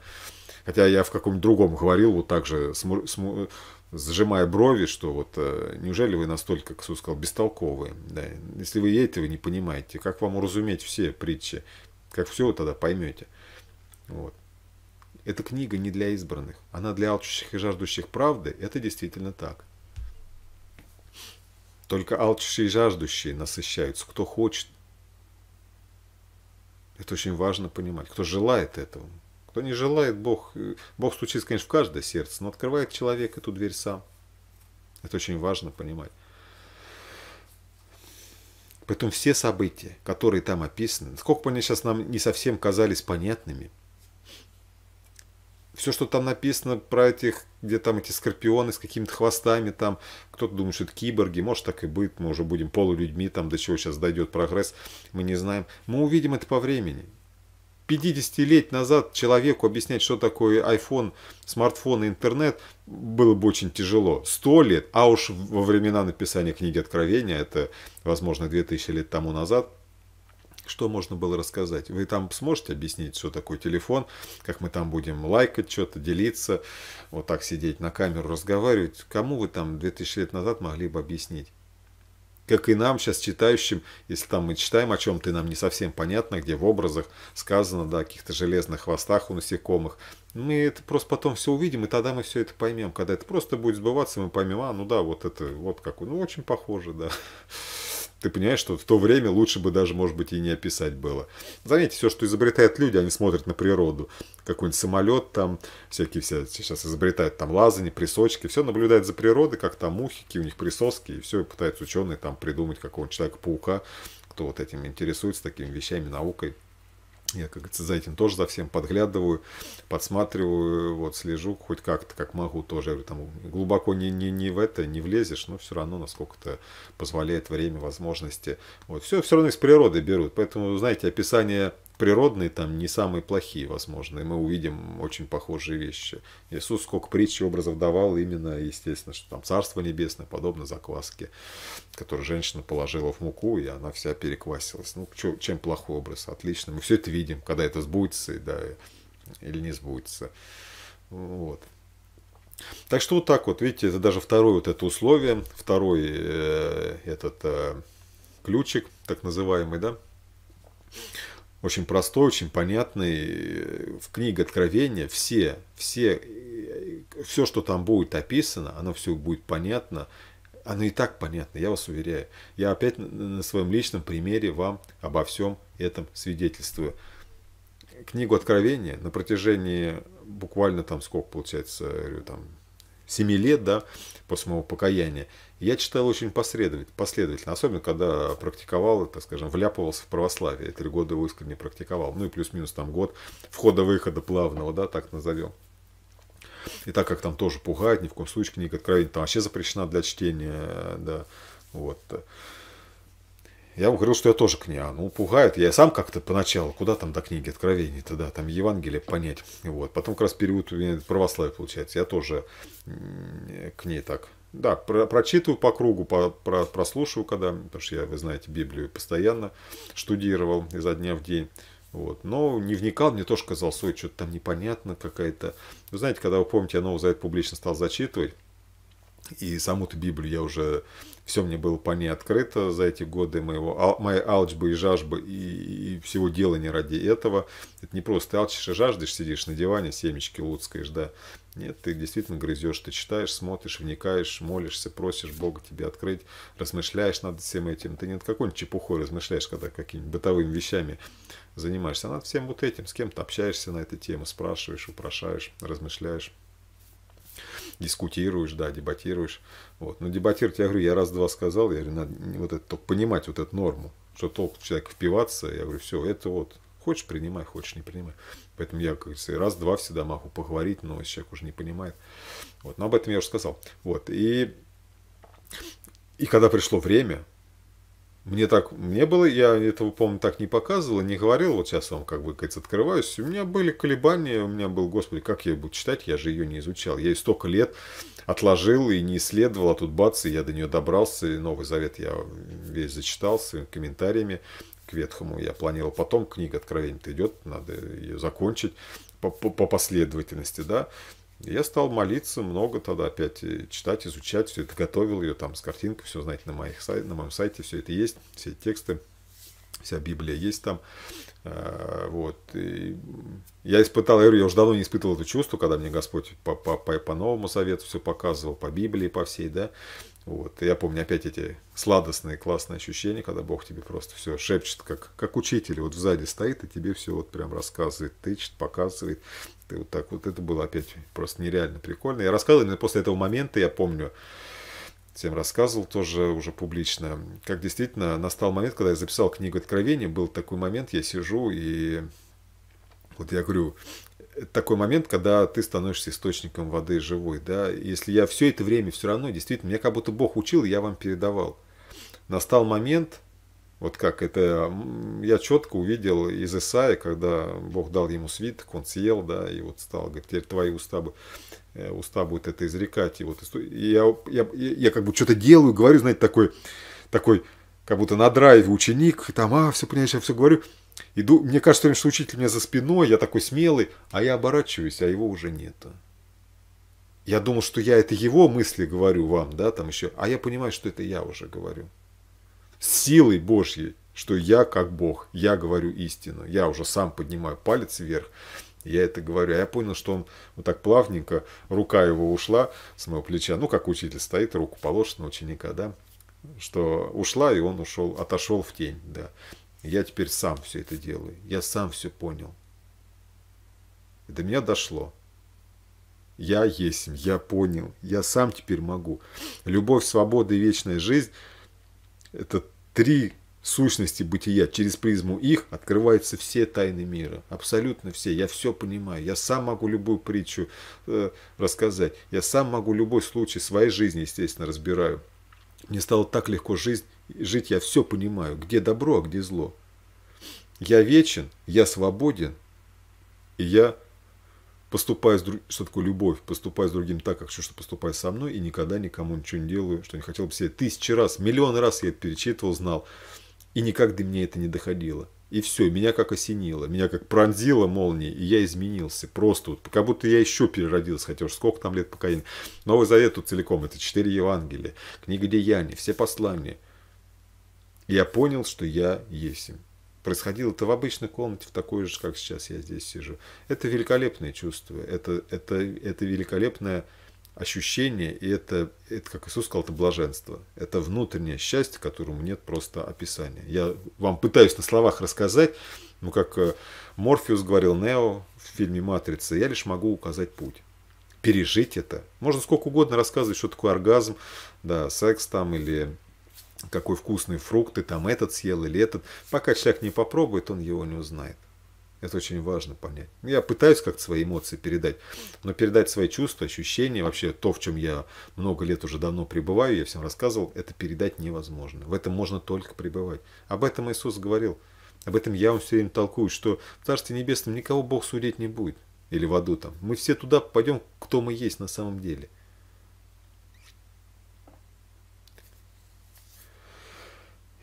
Speaker 1: Хотя я в каком нибудь другом говорил, вот так же, сму, сму, сжимая брови, что вот э, неужели вы настолько, как Сус сказал, бестолковые? Да? Если вы этого не понимаете, как вам уразуметь все притчи? Как все вы тогда поймете? Вот. Эта книга не для избранных. Она для алчущих и жаждущих правды. Это действительно так. Только алчущие и жаждущие насыщаются. Кто хочет. Это очень важно понимать. Кто желает этого. Кто не желает, Бог, Бог стучит, конечно, в каждое сердце, но открывает человек эту дверь сам. Это очень важно понимать. Поэтому все события, которые там описаны, насколько они сейчас нам не совсем казались понятными, все, что там написано про этих, где там эти скорпионы с какими-то хвостами, там кто-то думает, что это киборги, может так и быть, мы уже будем полулюдьми, там до чего сейчас дойдет прогресс, мы не знаем. Мы увидим это по времени. 50 лет назад человеку объяснять, что такое iPhone, смартфон и интернет, было бы очень тяжело. Сто лет, а уж во времена написания книги Откровения, это, возможно, 2000 лет тому назад, что можно было рассказать? Вы там сможете объяснить, что такое телефон, как мы там будем лайкать что-то, делиться, вот так сидеть на камеру, разговаривать? Кому вы там 2000 лет назад могли бы объяснить? как и нам сейчас читающим, если там мы читаем о чем-то нам не совсем понятно, где в образах сказано, да, о каких-то железных хвостах у насекомых, мы это просто потом все увидим, и тогда мы все это поймем. Когда это просто будет сбываться, мы поймем, а, ну да, вот это, вот как, ну очень похоже, да ты понимаешь, что в то время лучше бы даже, может быть, и не описать было. Заметьте, все, что изобретают люди, они смотрят на природу. Какой-нибудь самолет там, всякие все сейчас изобретают там лазани, присочки, все наблюдают за природой, как там мухики, у них присоски, и все пытаются ученые там придумать какого-нибудь человека-паука, кто вот этим интересуется, такими вещами, наукой я, как говорится, за этим тоже за всем подглядываю, подсматриваю, вот, слежу хоть как-то, как могу тоже. Я говорю, там, глубоко не, не, не в это не влезешь, но все равно, насколько это позволяет время, возможности. Вот, все, все равно из природы берут. Поэтому, знаете, описание природные там не самые плохие, возможно, и мы увидим очень похожие вещи. Иисус сколько притч и образов давал именно, естественно, что там Царство Небесное, подобно закваске, которую женщина положила в муку, и она вся переквасилась. Ну, чё, чем плохой образ? Отлично. Мы все это видим, когда это сбудется, да, или не сбудется. Вот. Так что вот так вот, видите, это даже второе вот это условие, второй э, этот э, ключик, так называемый, да очень простой, очень понятный. Э, в книге Откровения все, все, э, все, что там будет описано, оно все будет понятно. Оно и так понятно, я вас уверяю. Я опять на своем личном примере вам обо всем этом свидетельствую. Книгу Откровения на протяжении буквально там сколько получается, там, 7 лет, да, после моего покаяния, я читал очень последовательно, особенно когда практиковал, так скажем, вляпывался в православие. Три года его искренне практиковал. Ну и плюс-минус там год входа-выхода плавного, да, так назовем. И так как там тоже пугает, ни в коем случае книга откровения там вообще запрещена для чтения, да, вот. Я вам говорил, что я тоже книга. Ну, пугает. Я сам как-то поначалу, куда там до книги откровений тогда, там Евангелие понять. Вот. Потом как раз период православия получается. Я тоже к ней так да, про, прочитываю по кругу, по, про, прослушиваю, когда, потому что я, вы знаете, Библию постоянно штудировал изо дня в день. Вот. Но не вникал, мне тоже казалось, ой, что-то там непонятно какая-то. Вы знаете, когда вы помните, я Новый Завет публично стал зачитывать, и саму-то Библию я уже все мне было по ней открыто за эти годы моего, моей алчбы и жажбы и, и всего дела не ради этого. Это не просто алчишь и а жаждешь, сидишь на диване, семечки луцкаешь, да. Нет, ты действительно грызешь, ты читаешь, смотришь, вникаешь, молишься, просишь Бога тебе открыть, размышляешь над всем этим. Ты не над какой-нибудь чепухой размышляешь, когда какими-нибудь бытовыми вещами занимаешься, а над всем вот этим, с кем-то общаешься на эту тему, спрашиваешь, упрошаешь, размышляешь дискутируешь, да, дебатируешь. Вот. Но ну, дебатировать, я говорю, я раз-два сказал, я говорю, надо вот это, только понимать вот эту норму, что толк человек впиваться, я говорю, все, это вот, хочешь принимай, хочешь не принимай. Поэтому я, как говорится, раз-два всегда могу поговорить, но человек уже не понимает. Вот. Но об этом я уже сказал. Вот. И, и когда пришло время, мне так, мне было, я этого, помню, так не показывал, не говорил, вот сейчас вам, как бы, говорится, открываюсь. У меня были колебания, у меня был, господи, как я ее буду читать, я же ее не изучал. Я ее столько лет отложил и не исследовал, а тут бац, и я до нее добрался, и Новый Завет я весь зачитал с комментариями к Ветхому. Я планировал потом, книга откровения идет, надо ее закончить по, по, по последовательности, да. Я стал молиться много тогда опять, э, читать, изучать, все это готовил ее там с картинкой, все, знаете, на, моих, сай... на моем сайте все это есть, все тексты, вся Библия есть там. Э, вот. И я испытал, я говорю, я уже давно не испытывал это чувство, когда мне Господь по, по, по, по Новому Совету все показывал, по Библии, по всей, да. Вот. И я помню опять эти сладостные, классные ощущения, когда Бог тебе просто все шепчет, как, как учитель, вот сзади стоит и тебе все вот прям рассказывает, тычет, показывает как вот так вот. Это было опять просто нереально прикольно. Я рассказывал именно после этого момента, я помню, всем рассказывал тоже уже публично, как действительно настал момент, когда я записал книгу Откровения, был такой момент, я сижу и вот я говорю, такой момент, когда ты становишься источником воды живой, да, если я все это время все равно, действительно, меня как будто Бог учил, я вам передавал. Настал момент, вот как это я четко увидел из Исаия, когда Бог дал ему свиток, он съел, да, и вот стал, говорит, теперь твои уста, бы, э, уста будут это изрекать. И вот и я, я, я как бы что-то делаю, говорю, знаете, такой, такой, как будто на драйве ученик, там, а, все, понимаешь, я все говорю. Иду, мне кажется, что учитель у меня за спиной, я такой смелый, а я оборачиваюсь, а его уже нету. Я думал, что я это его мысли говорю вам, да, там еще, а я понимаю, что это я уже говорю с силой Божьей, что я как Бог, я говорю истину. Я уже сам поднимаю палец вверх, я это говорю. А я понял, что он вот так плавненько, рука его ушла с моего плеча. Ну, как учитель стоит, руку положит на ученика, да? Что ушла, и он ушел, отошел в тень, да. Я теперь сам все это делаю. Я сам все понял. И до меня дошло. Я есть, я понял, я сам теперь могу. Любовь, свобода и вечная жизнь – это три сущности бытия, через призму их открываются все тайны мира. Абсолютно все. Я все понимаю. Я сам могу любую притчу э, рассказать. Я сам могу любой случай своей жизни, естественно, разбираю. Мне стало так легко жизнь, жить. Я все понимаю. Где добро, а где зло. Я вечен, я свободен, и я поступаю с друг... что такое любовь, поступаю с другим так, как хочу, что поступаю со мной, и никогда никому ничего не делаю, что не хотел бы себе. Тысячи раз, миллион раз я это перечитывал, знал, и никак до меня это не доходило. И все, меня как осенило, меня как пронзило молнией, и я изменился. Просто вот, как будто я еще переродился, хотя уж сколько там лет пока я... Новый Завет тут целиком, это четыре Евангелия, книга Деяний, все послания. И я понял, что я есть происходило это в обычной комнате, в такой же, как сейчас я здесь сижу. Это великолепное чувство, это, это, это великолепное ощущение, и это, это, как Иисус сказал, это блаженство. Это внутреннее счастье, которому нет просто описания. Я вам пытаюсь на словах рассказать, но ну, как э, Морфеус говорил Нео в фильме «Матрица», я лишь могу указать путь. Пережить это. Можно сколько угодно рассказывать, что такое оргазм, да, секс там или какой вкусный фрукт, ты там этот съел или этот. Пока человек не попробует, он его не узнает. Это очень важно понять. Я пытаюсь как-то свои эмоции передать, но передать свои чувства, ощущения, вообще то, в чем я много лет уже давно пребываю, я всем рассказывал, это передать невозможно. В этом можно только пребывать. Об этом Иисус говорил. Об этом я вам все время толкую, что в Царстве Небесном никого Бог судить не будет. Или в аду там. Мы все туда пойдем, кто мы есть на самом деле –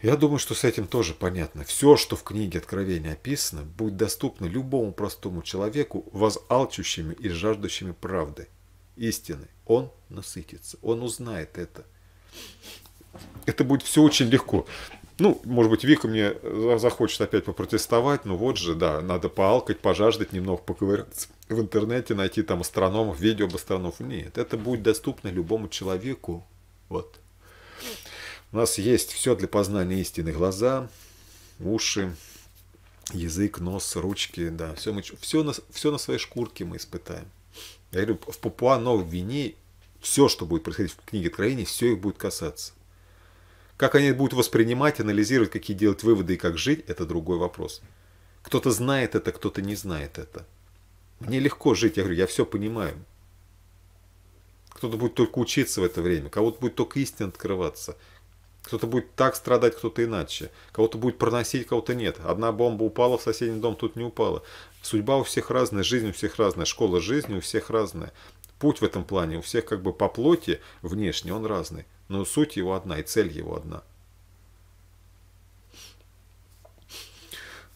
Speaker 1: Я думаю, что с этим тоже понятно. Все, что в книге Откровения описано, будет доступно любому простому человеку, возалчущему и жаждущему правды, истины. Он насытится, он узнает это. Это будет все очень легко. Ну, может быть, Вика мне э, захочет опять попротестовать, но ну вот же, да, надо поалкать, пожаждать, немного поковыряться в интернете, найти там астрономов, видео об астрономах. Нет, это будет доступно любому человеку. Вот. У нас есть все для познания истины. Глаза, уши, язык, нос, ручки, да. Все, мы, все, на, все на своей шкурке мы испытаем. Я говорю, в Папуа Новой Гвинее все, что будет происходить в книге Откровения, все их будет касаться. Как они будут воспринимать, анализировать, какие делать выводы и как жить, это другой вопрос. Кто-то знает это, кто-то не знает это. Мне легко жить, я говорю, я все понимаю. Кто-то будет только учиться в это время, кого-то будет только истина открываться, кто-то будет так страдать, кто-то иначе. Кого-то будет проносить, кого-то нет. Одна бомба упала в соседний дом, тут не упала. Судьба у всех разная, жизнь у всех разная, школа жизни у всех разная. Путь в этом плане у всех как бы по плоти внешне он разный, но суть его одна и цель его одна.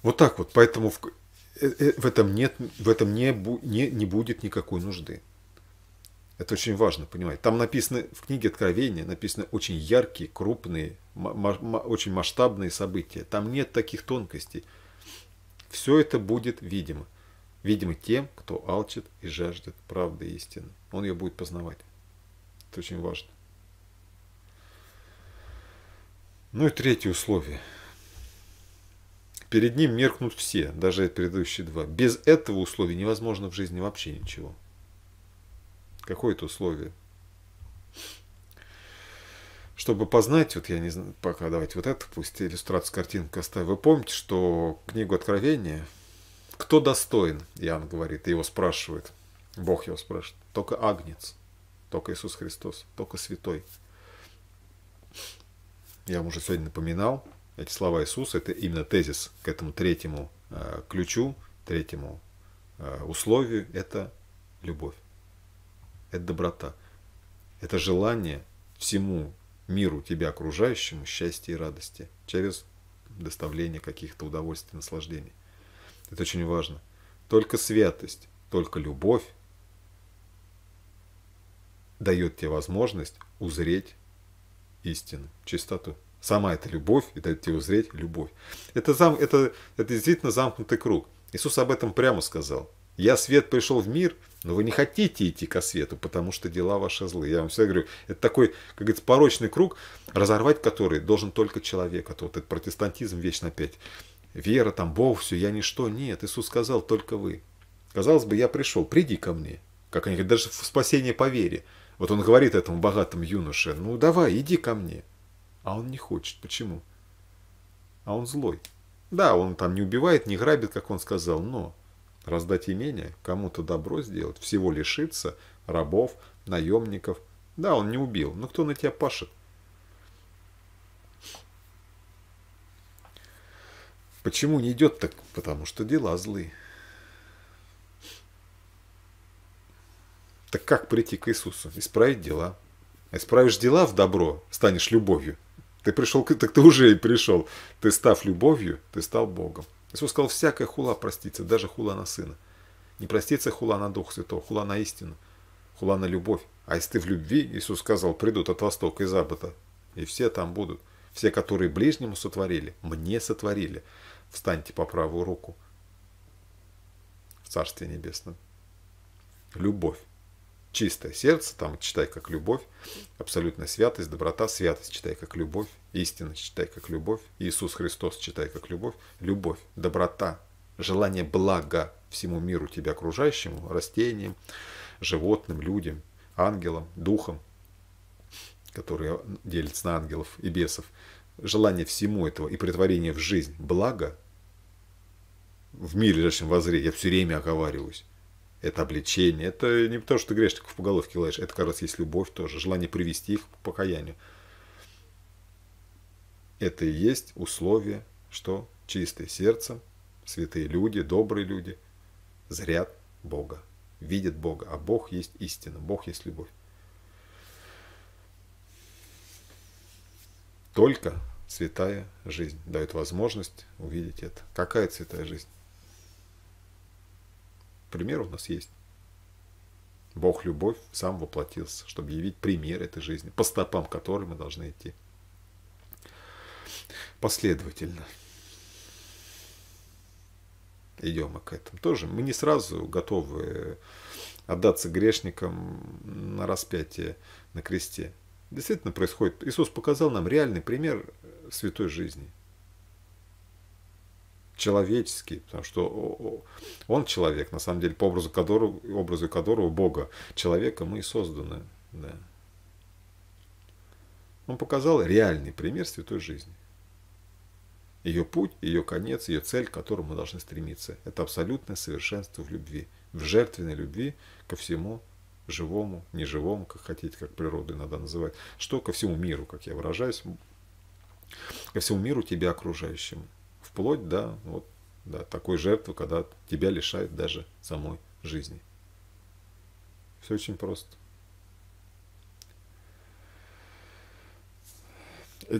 Speaker 1: Вот так вот, поэтому в, э, э, в этом нет, в этом не, не, не будет никакой нужды. Это очень важно понимать. Там написаны в книге Откровения написаны очень яркие, крупные, очень масштабные события. Там нет таких тонкостей. Все это будет видимо. Видимо тем, кто алчит и жаждет правды и истины. Он ее будет познавать. Это очень важно. Ну и третье условие. Перед ним меркнут все, даже предыдущие два. Без этого условия невозможно в жизни вообще ничего. Какое это условие? Чтобы познать, вот я не знаю, пока давайте вот это, пусть иллюстрацию, картинку оставим. Вы помните, что книгу Откровения, кто достоин, Иоанн говорит, его спрашивает, Бог его спрашивает, только Агнец, только Иисус Христос, только Святой. Я вам уже сегодня напоминал, эти слова Иисуса, это именно тезис к этому третьему э, ключу, третьему э, условию, это любовь это доброта. Это желание всему миру тебя окружающему счастья и радости через доставление каких-то удовольствий, наслаждений. Это очень важно. Только святость, только любовь дает тебе возможность узреть истину, чистоту. Сама эта любовь и дает тебе узреть любовь. Это, зам, это, это действительно замкнутый круг. Иисус об этом прямо сказал. Я свет пришел в мир, но вы не хотите идти ко свету, потому что дела ваши злые. Я вам всегда говорю, это такой, как говорится, порочный круг, разорвать который должен только человек. А то вот этот протестантизм вечно опять. Вера, там, Бог, все, я ничто. Нет, Иисус сказал, только вы. Казалось бы, я пришел, приди ко мне. Как они говорят, даже в спасение по вере. Вот он говорит этому богатому юноше, ну давай, иди ко мне. А он не хочет. Почему? А он злой. Да, он там не убивает, не грабит, как он сказал, но Раздать имение, кому-то добро сделать, всего лишиться, рабов, наемников. Да, он не убил, но кто на тебя пашет? Почему не идет так? Потому что дела злые. Так как прийти к Иисусу? Исправить дела. Исправишь дела в добро, станешь любовью. Ты пришел, так ты уже и пришел. Ты став любовью, ты стал Богом. Иисус сказал, всякая хула простится, даже хула на сына. Не простится хула на Дух святого, хула на истину, хула на любовь. А если ты в любви, Иисус сказал, придут от востока и запада, и все там будут. Все, которые ближнему сотворили, мне сотворили. Встаньте по правую руку в Царстве Небесном. Любовь чистое сердце, там читай как любовь, абсолютная святость, доброта, святость читай как любовь, истина читай как любовь, Иисус Христос читай как любовь, любовь, доброта, желание блага всему миру тебя окружающему, растениям, животным, людям, ангелам, духам, которые делятся на ангелов и бесов, желание всему этого и претворение в жизнь блага в мире лежащем возре, я все время оговариваюсь, это обличение, это не то, что ты грешников по головке лаешь, это, как раз, есть любовь тоже, желание привести их к покаянию. Это и есть условие, что чистое сердце, святые люди, добрые люди зрят Бога, видят Бога, а Бог есть истина, Бог есть любовь. Только святая жизнь дает возможность увидеть это. Какая святая жизнь? Пример у нас есть. Бог любовь сам воплотился, чтобы явить пример этой жизни, по стопам которой мы должны идти. Последовательно. Идем мы к этому. Тоже мы не сразу готовы э, отдаться грешникам на распятие на кресте. Действительно происходит. Иисус показал нам реальный пример э, святой жизни – человеческий, потому что он человек, на самом деле, по образу которого, образу которого Бога, человека мы и созданы. Да. Он показал реальный пример святой жизни. Ее путь, ее конец, ее цель, к которому мы должны стремиться. Это абсолютное совершенство в любви, в жертвенной любви ко всему живому, неживому, как хотите, как природу иногда называть, что ко всему миру, как я выражаюсь, ко всему миру тебя окружающему вплоть до вот, да, такой жертвы, когда тебя лишают даже самой жизни. Все очень просто.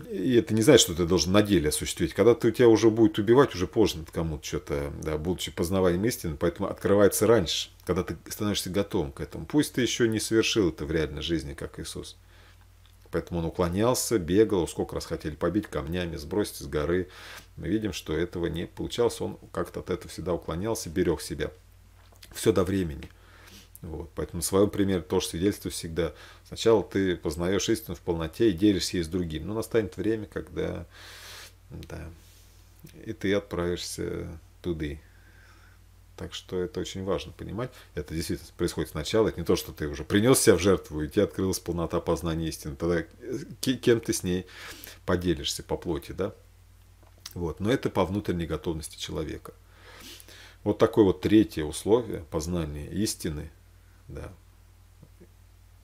Speaker 1: И это не значит, что ты должен на деле осуществить. Когда ты, тебя уже будет убивать, уже поздно кому-то что-то, да, будучи познаванием истины, поэтому открывается раньше, когда ты становишься готовым к этому. Пусть ты еще не совершил это в реальной жизни, как Иисус. Поэтому он уклонялся, бегал, сколько раз хотели побить камнями, сбросить с горы, мы видим, что этого не получалось, он как-то от этого всегда уклонялся, берег себя. Все до времени. Вот. Поэтому на своем примере тоже свидетельствую всегда. Сначала ты познаешь истину в полноте и делишься ей с другим. Но настанет время, когда да, и ты отправишься туды. Так что это очень важно понимать. Это действительно происходит сначала. Это не то, что ты уже принес себя в жертву, и тебе открылась полнота познания истины. Тогда э, кем ты с ней поделишься по плоти, да? Вот. Но это по внутренней готовности человека. Вот такое вот третье условие познания истины. Да.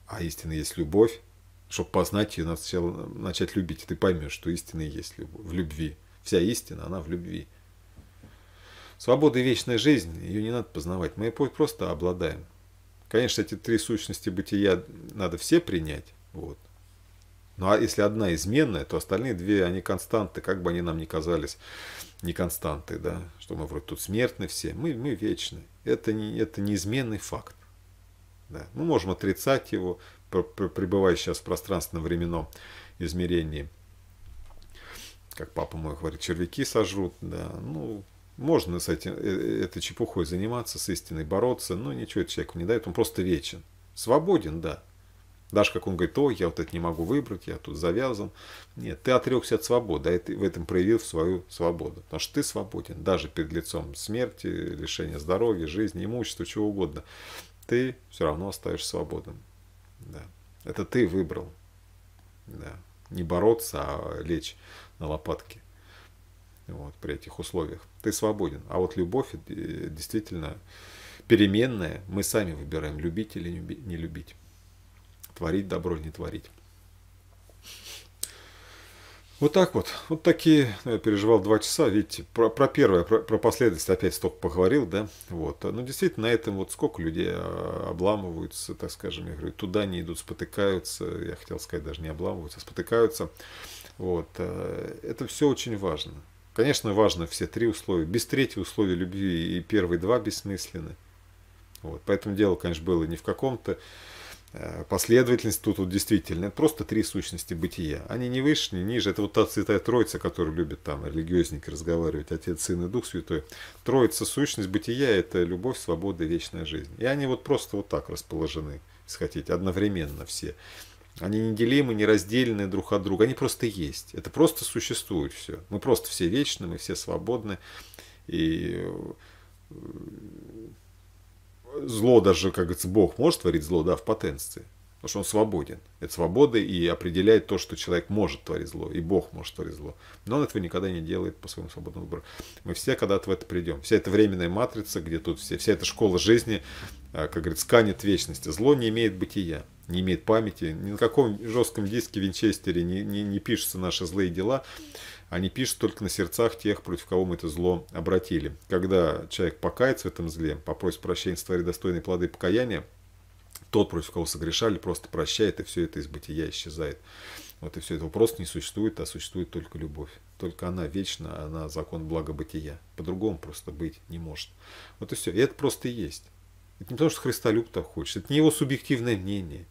Speaker 1: А истина есть любовь. Чтобы познать ее, надо сначала начать любить. И ты поймешь, что истина есть в любви. Вся истина, она в любви. Свобода и вечная жизнь, ее не надо познавать. Мы ее просто обладаем. Конечно, эти три сущности бытия надо все принять. Вот. Ну а если одна изменная, то остальные две, они константы, как бы они нам ни казались не константы, да, что мы вроде тут смертны все, мы, мы вечны. Это, не, это неизменный факт. Да. Мы можем отрицать его, пребывая сейчас в пространственно-временном измерении. Как папа мой говорит, червяки сожрут, да, ну, можно с этим, э, э, этой чепухой заниматься, с истиной бороться, но ничего человеку не дает, он просто вечен. Свободен, да, даже как он говорит, о, я вот это не могу выбрать, я тут завязан. Нет, ты отрекся от свободы, а ты в этом проявил свою свободу. Потому что ты свободен, даже перед лицом смерти, лишения здоровья, жизни, имущества, чего угодно. Ты все равно остаешься свободным. Да. Это ты выбрал. Да. Не бороться, а лечь на лопатки вот, при этих условиях. Ты свободен. А вот любовь э, действительно переменная. Мы сами выбираем, любить или не любить творить добро не творить. Вот так вот. Вот такие. Ну, я переживал два часа. Видите, про, про первое, про, про последовательность опять столько поговорил, да. Вот. Ну, действительно, на этом вот сколько людей а, обламываются, так скажем, я говорю, туда не идут, спотыкаются. Я хотел сказать, даже не обламываются, а спотыкаются. Вот. Э, это все очень важно. Конечно, важно все три условия. Без третьего условия любви и первые два бессмысленны. Вот. Поэтому дело, конечно, было не в каком-то Э, последовательность тут вот действительно, это просто три сущности бытия. Они не выше, не ниже. Это вот та святая троица, которую любят там религиозники разговаривать, Отец, Сын и Дух Святой. Троица, сущность бытия – это любовь, свобода и вечная жизнь. И они вот просто вот так расположены, если хотите, одновременно все. Они неделимы, не нераздельны друг от друга, они просто есть. Это просто существует все. Мы просто все вечны, мы все свободны. И э, зло даже, как говорится, Бог может творить зло, да, в потенции. Потому что он свободен. Это свобода и определяет то, что человек может творить зло, и Бог может творить зло. Но он этого никогда не делает по своему свободному выбору. Мы все когда-то в это придем. Вся эта временная матрица, где тут все, вся эта школа жизни, а, как говорится, канет вечности. Зло не имеет бытия, не имеет памяти. Ни на каком жестком диске Винчестере не, не, не пишутся наши злые дела. Они пишут только на сердцах тех, против кого мы это зло обратили. Когда человек покается в этом зле, попросит прощения, сотворит достойные плоды покаяния, тот, против кого согрешали, просто прощает, и все это из бытия исчезает. Вот и все это просто не существует, а существует только любовь. Только она вечна, а она закон благобытия. По-другому просто быть не может. Вот и все. И это просто и есть. Это не то, что Христолюб так хочет. Это не его субъективное мнение.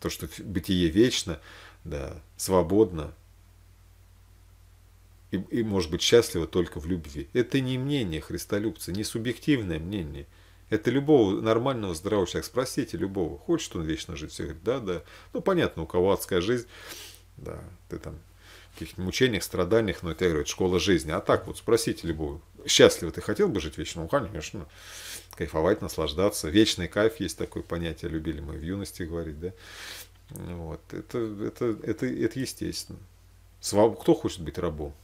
Speaker 1: То, что бытие вечно, да, свободно, и, и может быть счастлива только в любви. Это не мнение христолюбца, не субъективное мнение. Это любого нормального здравого человека. Спросите любого, хочет он вечно жить? Все говорят, да, да. Ну, понятно, у кого адская жизнь, да, ты там в каких-то мучениях, страданиях, но это, я говорю, это школа жизни. А так вот спросите любого, счастливо ты хотел бы жить вечно? Ну, конечно, кайфовать, наслаждаться. Вечный кайф есть такое понятие, любили мы в юности говорить, да. Вот, это, это, это, это естественно. Кто хочет быть рабом?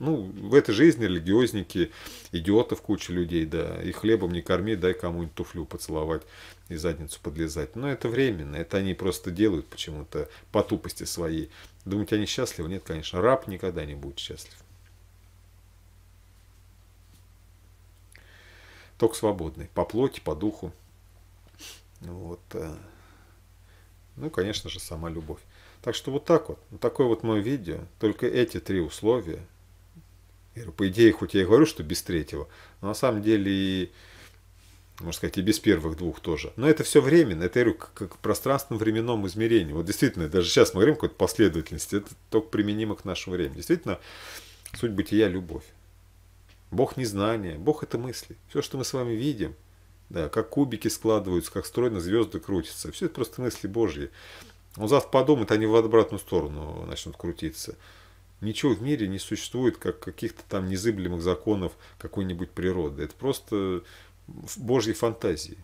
Speaker 1: Ну, в этой жизни религиозники, идиотов куча людей, да, и хлебом не корми, дай кому-нибудь туфлю поцеловать и задницу подлезать. Но это временно, это они просто делают почему-то по тупости своей. думать они счастливы? Нет, конечно, раб никогда не будет счастлив. Ток свободный, по плоти, по духу. Вот. Э, ну, конечно же, сама любовь. Так что вот так вот. Вот такое вот мое видео. Только эти три условия – говорю, по идее, хоть я и говорю, что без третьего, но на самом деле и, можно сказать, и без первых двух тоже. Но это все временно, это, я говорю, как в пространственном-временном измерении. Вот действительно, даже сейчас мы говорим какой-то последовательности, это только применимо к нашему времени. Действительно, суть бытия – любовь. Бог – незнание, Бог – это мысли. Все, что мы с вами видим, да, как кубики складываются, как стройно звезды крутятся. Все это просто мысли Божьи. Он завтра подумает, они в обратную сторону начнут крутиться. Ничего в мире не существует, как каких-то там незыблемых законов какой-нибудь природы. Это просто божьи фантазии.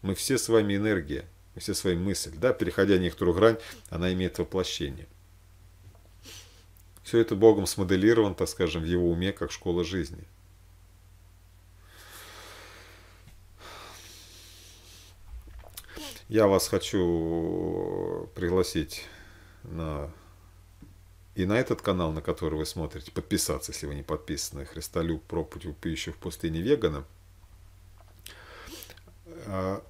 Speaker 1: Мы все с вами энергия, мы все с вами мысль. Да? Переходя некоторую грань, она имеет воплощение. Все это Богом смоделировано, так скажем, в его уме, как школа жизни. Я вас хочу пригласить на и на этот канал, на который вы смотрите, подписаться, если вы не подписаны, «Христолюб. Проповедь упиющих в пустыне вегана». А,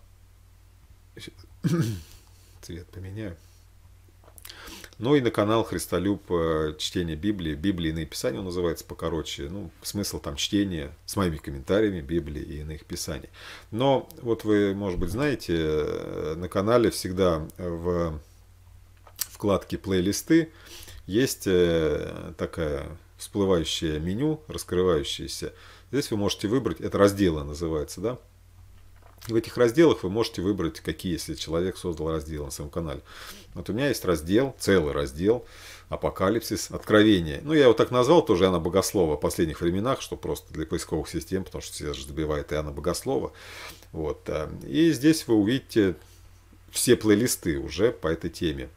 Speaker 1: цвет поменяю. Ну и на канал «Христолюб. Э, чтение Библии». «Библии иные писания» он называется покороче. Ну, смысл там чтения с моими комментариями Библии и иных писаний. Но вот вы, может быть, знаете, э, на канале всегда в вкладке «Плейлисты» есть э, такая всплывающее меню, раскрывающееся. Здесь вы можете выбрать, это разделы называется, да? В этих разделах вы можете выбрать, какие, если человек создал раздел на своем канале. Вот у меня есть раздел, целый раздел, апокалипсис, откровение. Ну, я его так назвал, тоже Иоанна Богослова в последних временах, что просто для поисковых систем, потому что все же добивает Иоанна Богослова. Вот. Э, и здесь вы увидите все плейлисты уже по этой теме.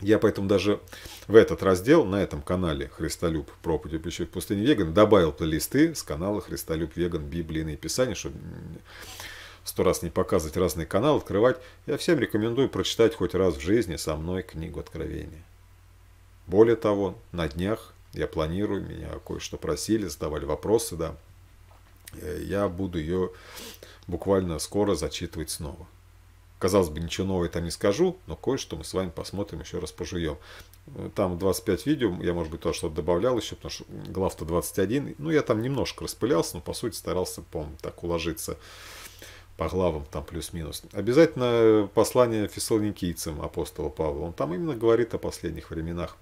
Speaker 1: Я поэтому даже в этот раздел на этом канале «Христолюб. Проповедь о пище в веган» добавил плейлисты с канала «Христолюб веган. Библии и Писания», чтобы сто раз не показывать разные каналы, открывать. Я всем рекомендую прочитать хоть раз в жизни со мной книгу Откровения. Более того, на днях я планирую, меня кое-что просили, задавали вопросы, да. Э, я буду ее буквально скоро зачитывать снова. Казалось бы, ничего нового я там не скажу, но кое-что мы с вами посмотрим, еще раз пожуем. Там 25 видео, я, может быть, тоже что-то добавлял еще, потому что глав-то 21. Ну, я там немножко распылялся, но, по сути, старался, по так уложиться по главам, там плюс-минус. Обязательно послание фессалоникийцам апостола Павла. Он там именно говорит о последних временах.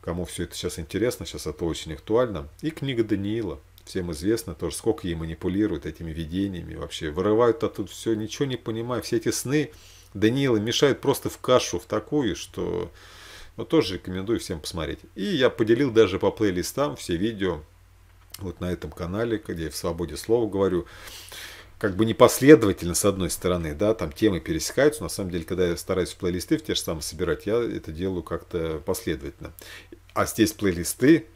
Speaker 1: Кому все это сейчас интересно, сейчас это очень актуально. И книга Даниила – всем известно тоже, сколько ей манипулируют этими видениями вообще. Вырывают оттуда все, ничего не понимаю. Все эти сны Даниила мешают просто в кашу, в такую, что... Но ну, тоже рекомендую всем посмотреть. И я поделил даже по плейлистам все видео вот на этом канале, где я в свободе слова говорю. Как бы непоследовательно, с одной стороны, да, там темы пересекаются. На самом деле, когда я стараюсь плейлисты в те же самые собирать, я это делаю как-то последовательно. А здесь плейлисты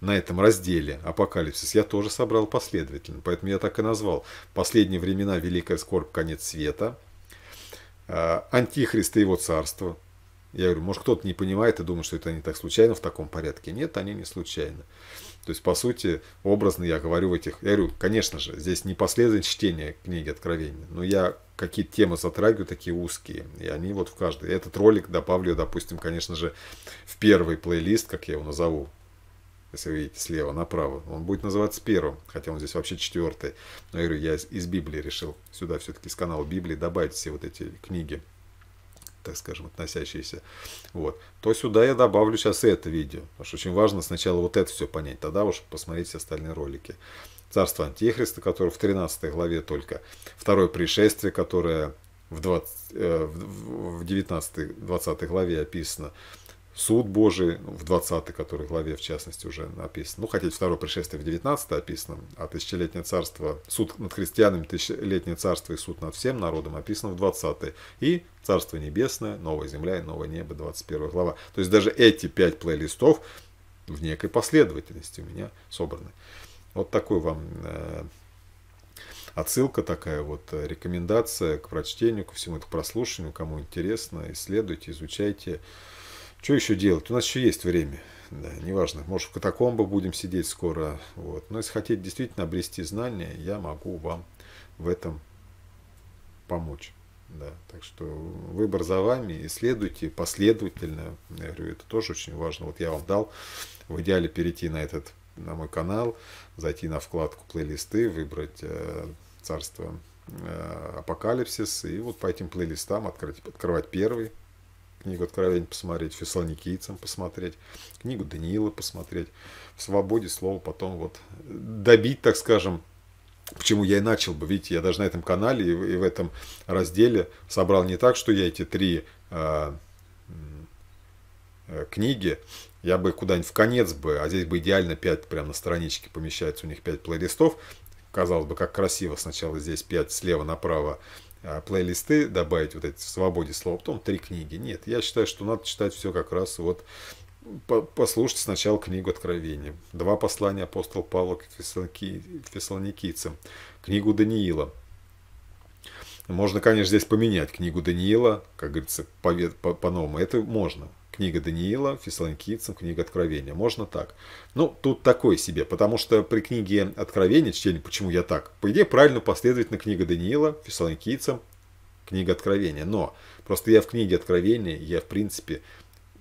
Speaker 1: на этом разделе «Апокалипсис» я тоже собрал последовательно, поэтому я так и назвал «Последние времена. Великая скорбь. Конец света». А, Антихрист и его царство. Я говорю, может кто-то не понимает и думает, что это они так случайно в таком порядке. Нет, они не случайно. То есть, по сути, образно я говорю в этих... Я говорю, конечно же, здесь не последовательное чтение книги Откровения, но я какие-то темы затрагиваю такие узкие, и они вот в каждый Этот ролик добавлю, допустим, конечно же, в первый плейлист, как я его назову, если вы видите слева направо, он будет называться первым, хотя он здесь вообще четвертый. Но я говорю, я из, из Библии решил сюда все-таки с канала Библии добавить все вот эти книги, так скажем, относящиеся. Вот. То сюда я добавлю сейчас это видео, потому что очень важно сначала вот это все понять, тогда уж посмотреть все остальные ролики. Царство Антихриста, которое в 13 главе только. Второе пришествие, которое в, 20, э, в 19-20 главе описано суд Божий, ну, в 20 который главе в частности уже написан, ну хотите второе пришествие в 19 описано, а тысячелетнее царство, суд над христианами, тысячелетнее царство и суд над всем народом описано в 20 и царство небесное, новая земля и новое небо, 21 глава. То есть даже эти пять плейлистов в некой последовательности у меня собраны. Вот такой вам э, отсылка такая вот, рекомендация к прочтению, ко всему это прослушиванию, кому интересно, исследуйте, изучайте. Что еще делать? У нас еще есть время. Да, неважно, может в Катакомбы будем сидеть скоро. Вот. Но если хотите действительно обрести знания, я могу вам в этом помочь. Да, так что выбор за вами, исследуйте последовательно. Я говорю, это тоже очень важно. Вот я вам дал в идеале перейти на этот на мой канал, зайти на вкладку плейлисты, выбрать э, царство э, апокалипсис и вот по этим плейлистам открыть, открывать первый, книгу Откровения посмотреть, Фессалоникийцам посмотреть, книгу Даниила посмотреть, в свободе слова потом вот добить, так скажем, Почему я и начал бы, видите, я даже на этом канале и в этом разделе собрал не так, что я эти три а, э, книги, я бы куда-нибудь в конец бы, а здесь бы идеально 5 прямо на страничке помещается, у них 5 плейлистов, казалось бы, как красиво сначала здесь 5 слева направо, а, плейлисты добавить вот эти в свободе слова, а потом три книги. Нет, я считаю, что надо читать все как раз вот послушать сначала книгу Откровения, два послания апостола Павла к фессалоникийцам, книгу Даниила. Можно, конечно, здесь поменять книгу Даниила, как говорится, по-новому. По, по, по -новому. это можно книга Даниила, фессалоникийцам книга Откровения. Можно так. Ну, тут такой себе, потому что при книге Откровения, чтение, почему я так, по идее, правильно последовательно книга Даниила, фессалоникийцам, книга Откровения. Но просто я в книге Откровения, я в принципе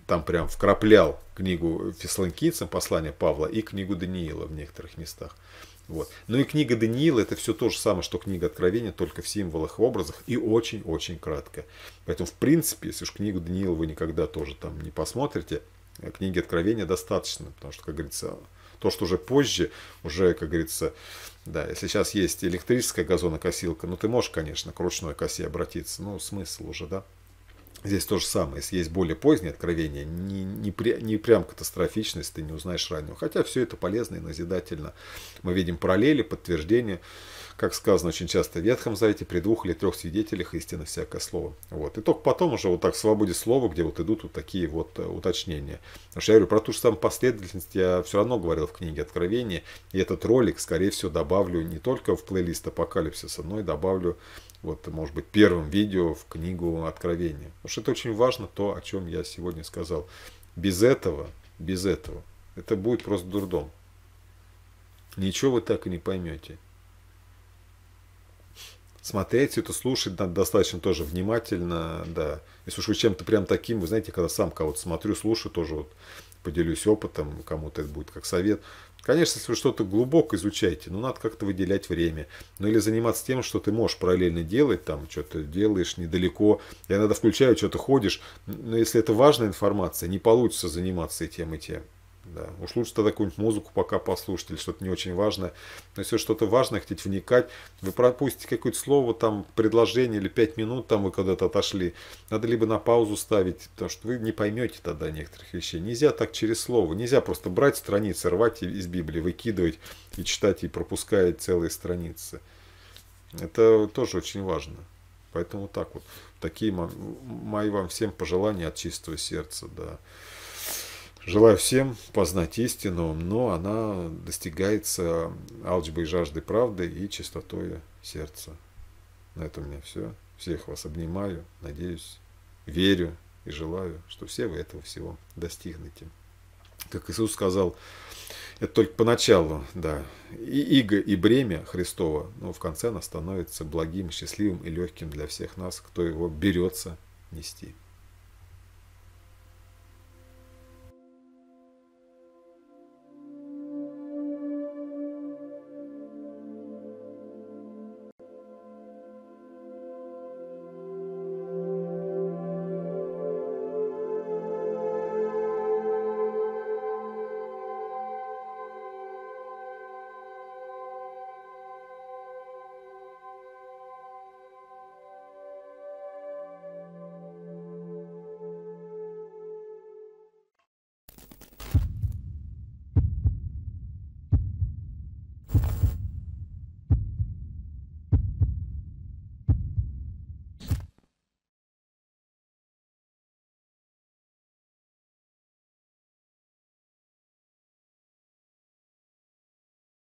Speaker 1: там прям вкраплял книгу фессалоникийцам, послание Павла, и книгу Даниила в некоторых местах. Вот. Ну и книга Даниила это все то же самое, что книга Откровения, только в символах и образах и очень-очень кратко. Поэтому, в принципе, если уж книгу Даниила вы никогда тоже там не посмотрите, э, книги Откровения достаточно, потому что, как говорится, то, что уже позже, уже, как говорится, да, если сейчас есть электрическая газонокосилка, ну ты можешь, конечно, к ручной косе обратиться, ну смысл уже, да, Здесь то же самое. Если есть более поздние откровения, не, не, при, не прям катастрофичность, ты не узнаешь раннего. Хотя все это полезно и назидательно. Мы видим параллели, подтверждения как сказано очень часто в Ветхом Завете, при двух или трех свидетелях истина всякое слово. Вот. И только потом уже вот так в свободе слова, где вот идут вот такие вот э, уточнения. Потому что я говорю, про ту же самую последовательность я все равно говорил в книге Откровения. И этот ролик, скорее всего, добавлю не только в плейлист Апокалипсиса, но и добавлю вот, может быть, первым видео в книгу Откровения. Потому что это очень важно, то, о чем я сегодня сказал. Без этого, без этого, это будет просто дурдом. Ничего вы так и не поймете смотреть это, слушать надо достаточно тоже внимательно, да. Если уж вы чем-то прям таким, вы знаете, когда сам кого-то смотрю, слушаю, тоже вот поделюсь опытом, кому-то это будет как совет. Конечно, если вы что-то глубоко изучаете, ну, надо как-то выделять время. Ну, или заниматься тем, что ты можешь параллельно делать, там, что-то делаешь недалеко. Я иногда включаю, что-то ходишь. Но если это важная информация, не получится заниматься и тем, и тем. Да. Уж лучше тогда какую-нибудь музыку пока послушать или что-то не очень важное. Но если что-то важное, хотите вникать, вы пропустите какое-то слово, там, предложение или пять минут, там вы когда-то отошли. Надо либо на паузу ставить, потому что вы не поймете тогда некоторых вещей. Нельзя так через слово. Нельзя просто брать страницы, рвать из Библии, выкидывать и читать, и пропуская целые страницы. Это тоже очень важно. Поэтому так вот. Такие мои вам всем пожелания от чистого сердца, да. Желаю всем познать истину, но она достигается алчбой жажды правды и чистотой сердца. На этом у меня все. Всех вас обнимаю, надеюсь, верю и желаю, что все вы этого всего достигнете. Как Иисус сказал, это только поначалу, да. И иго, и бремя Христова, но в конце она становится благим, счастливым и легким для всех нас, кто его берется нести.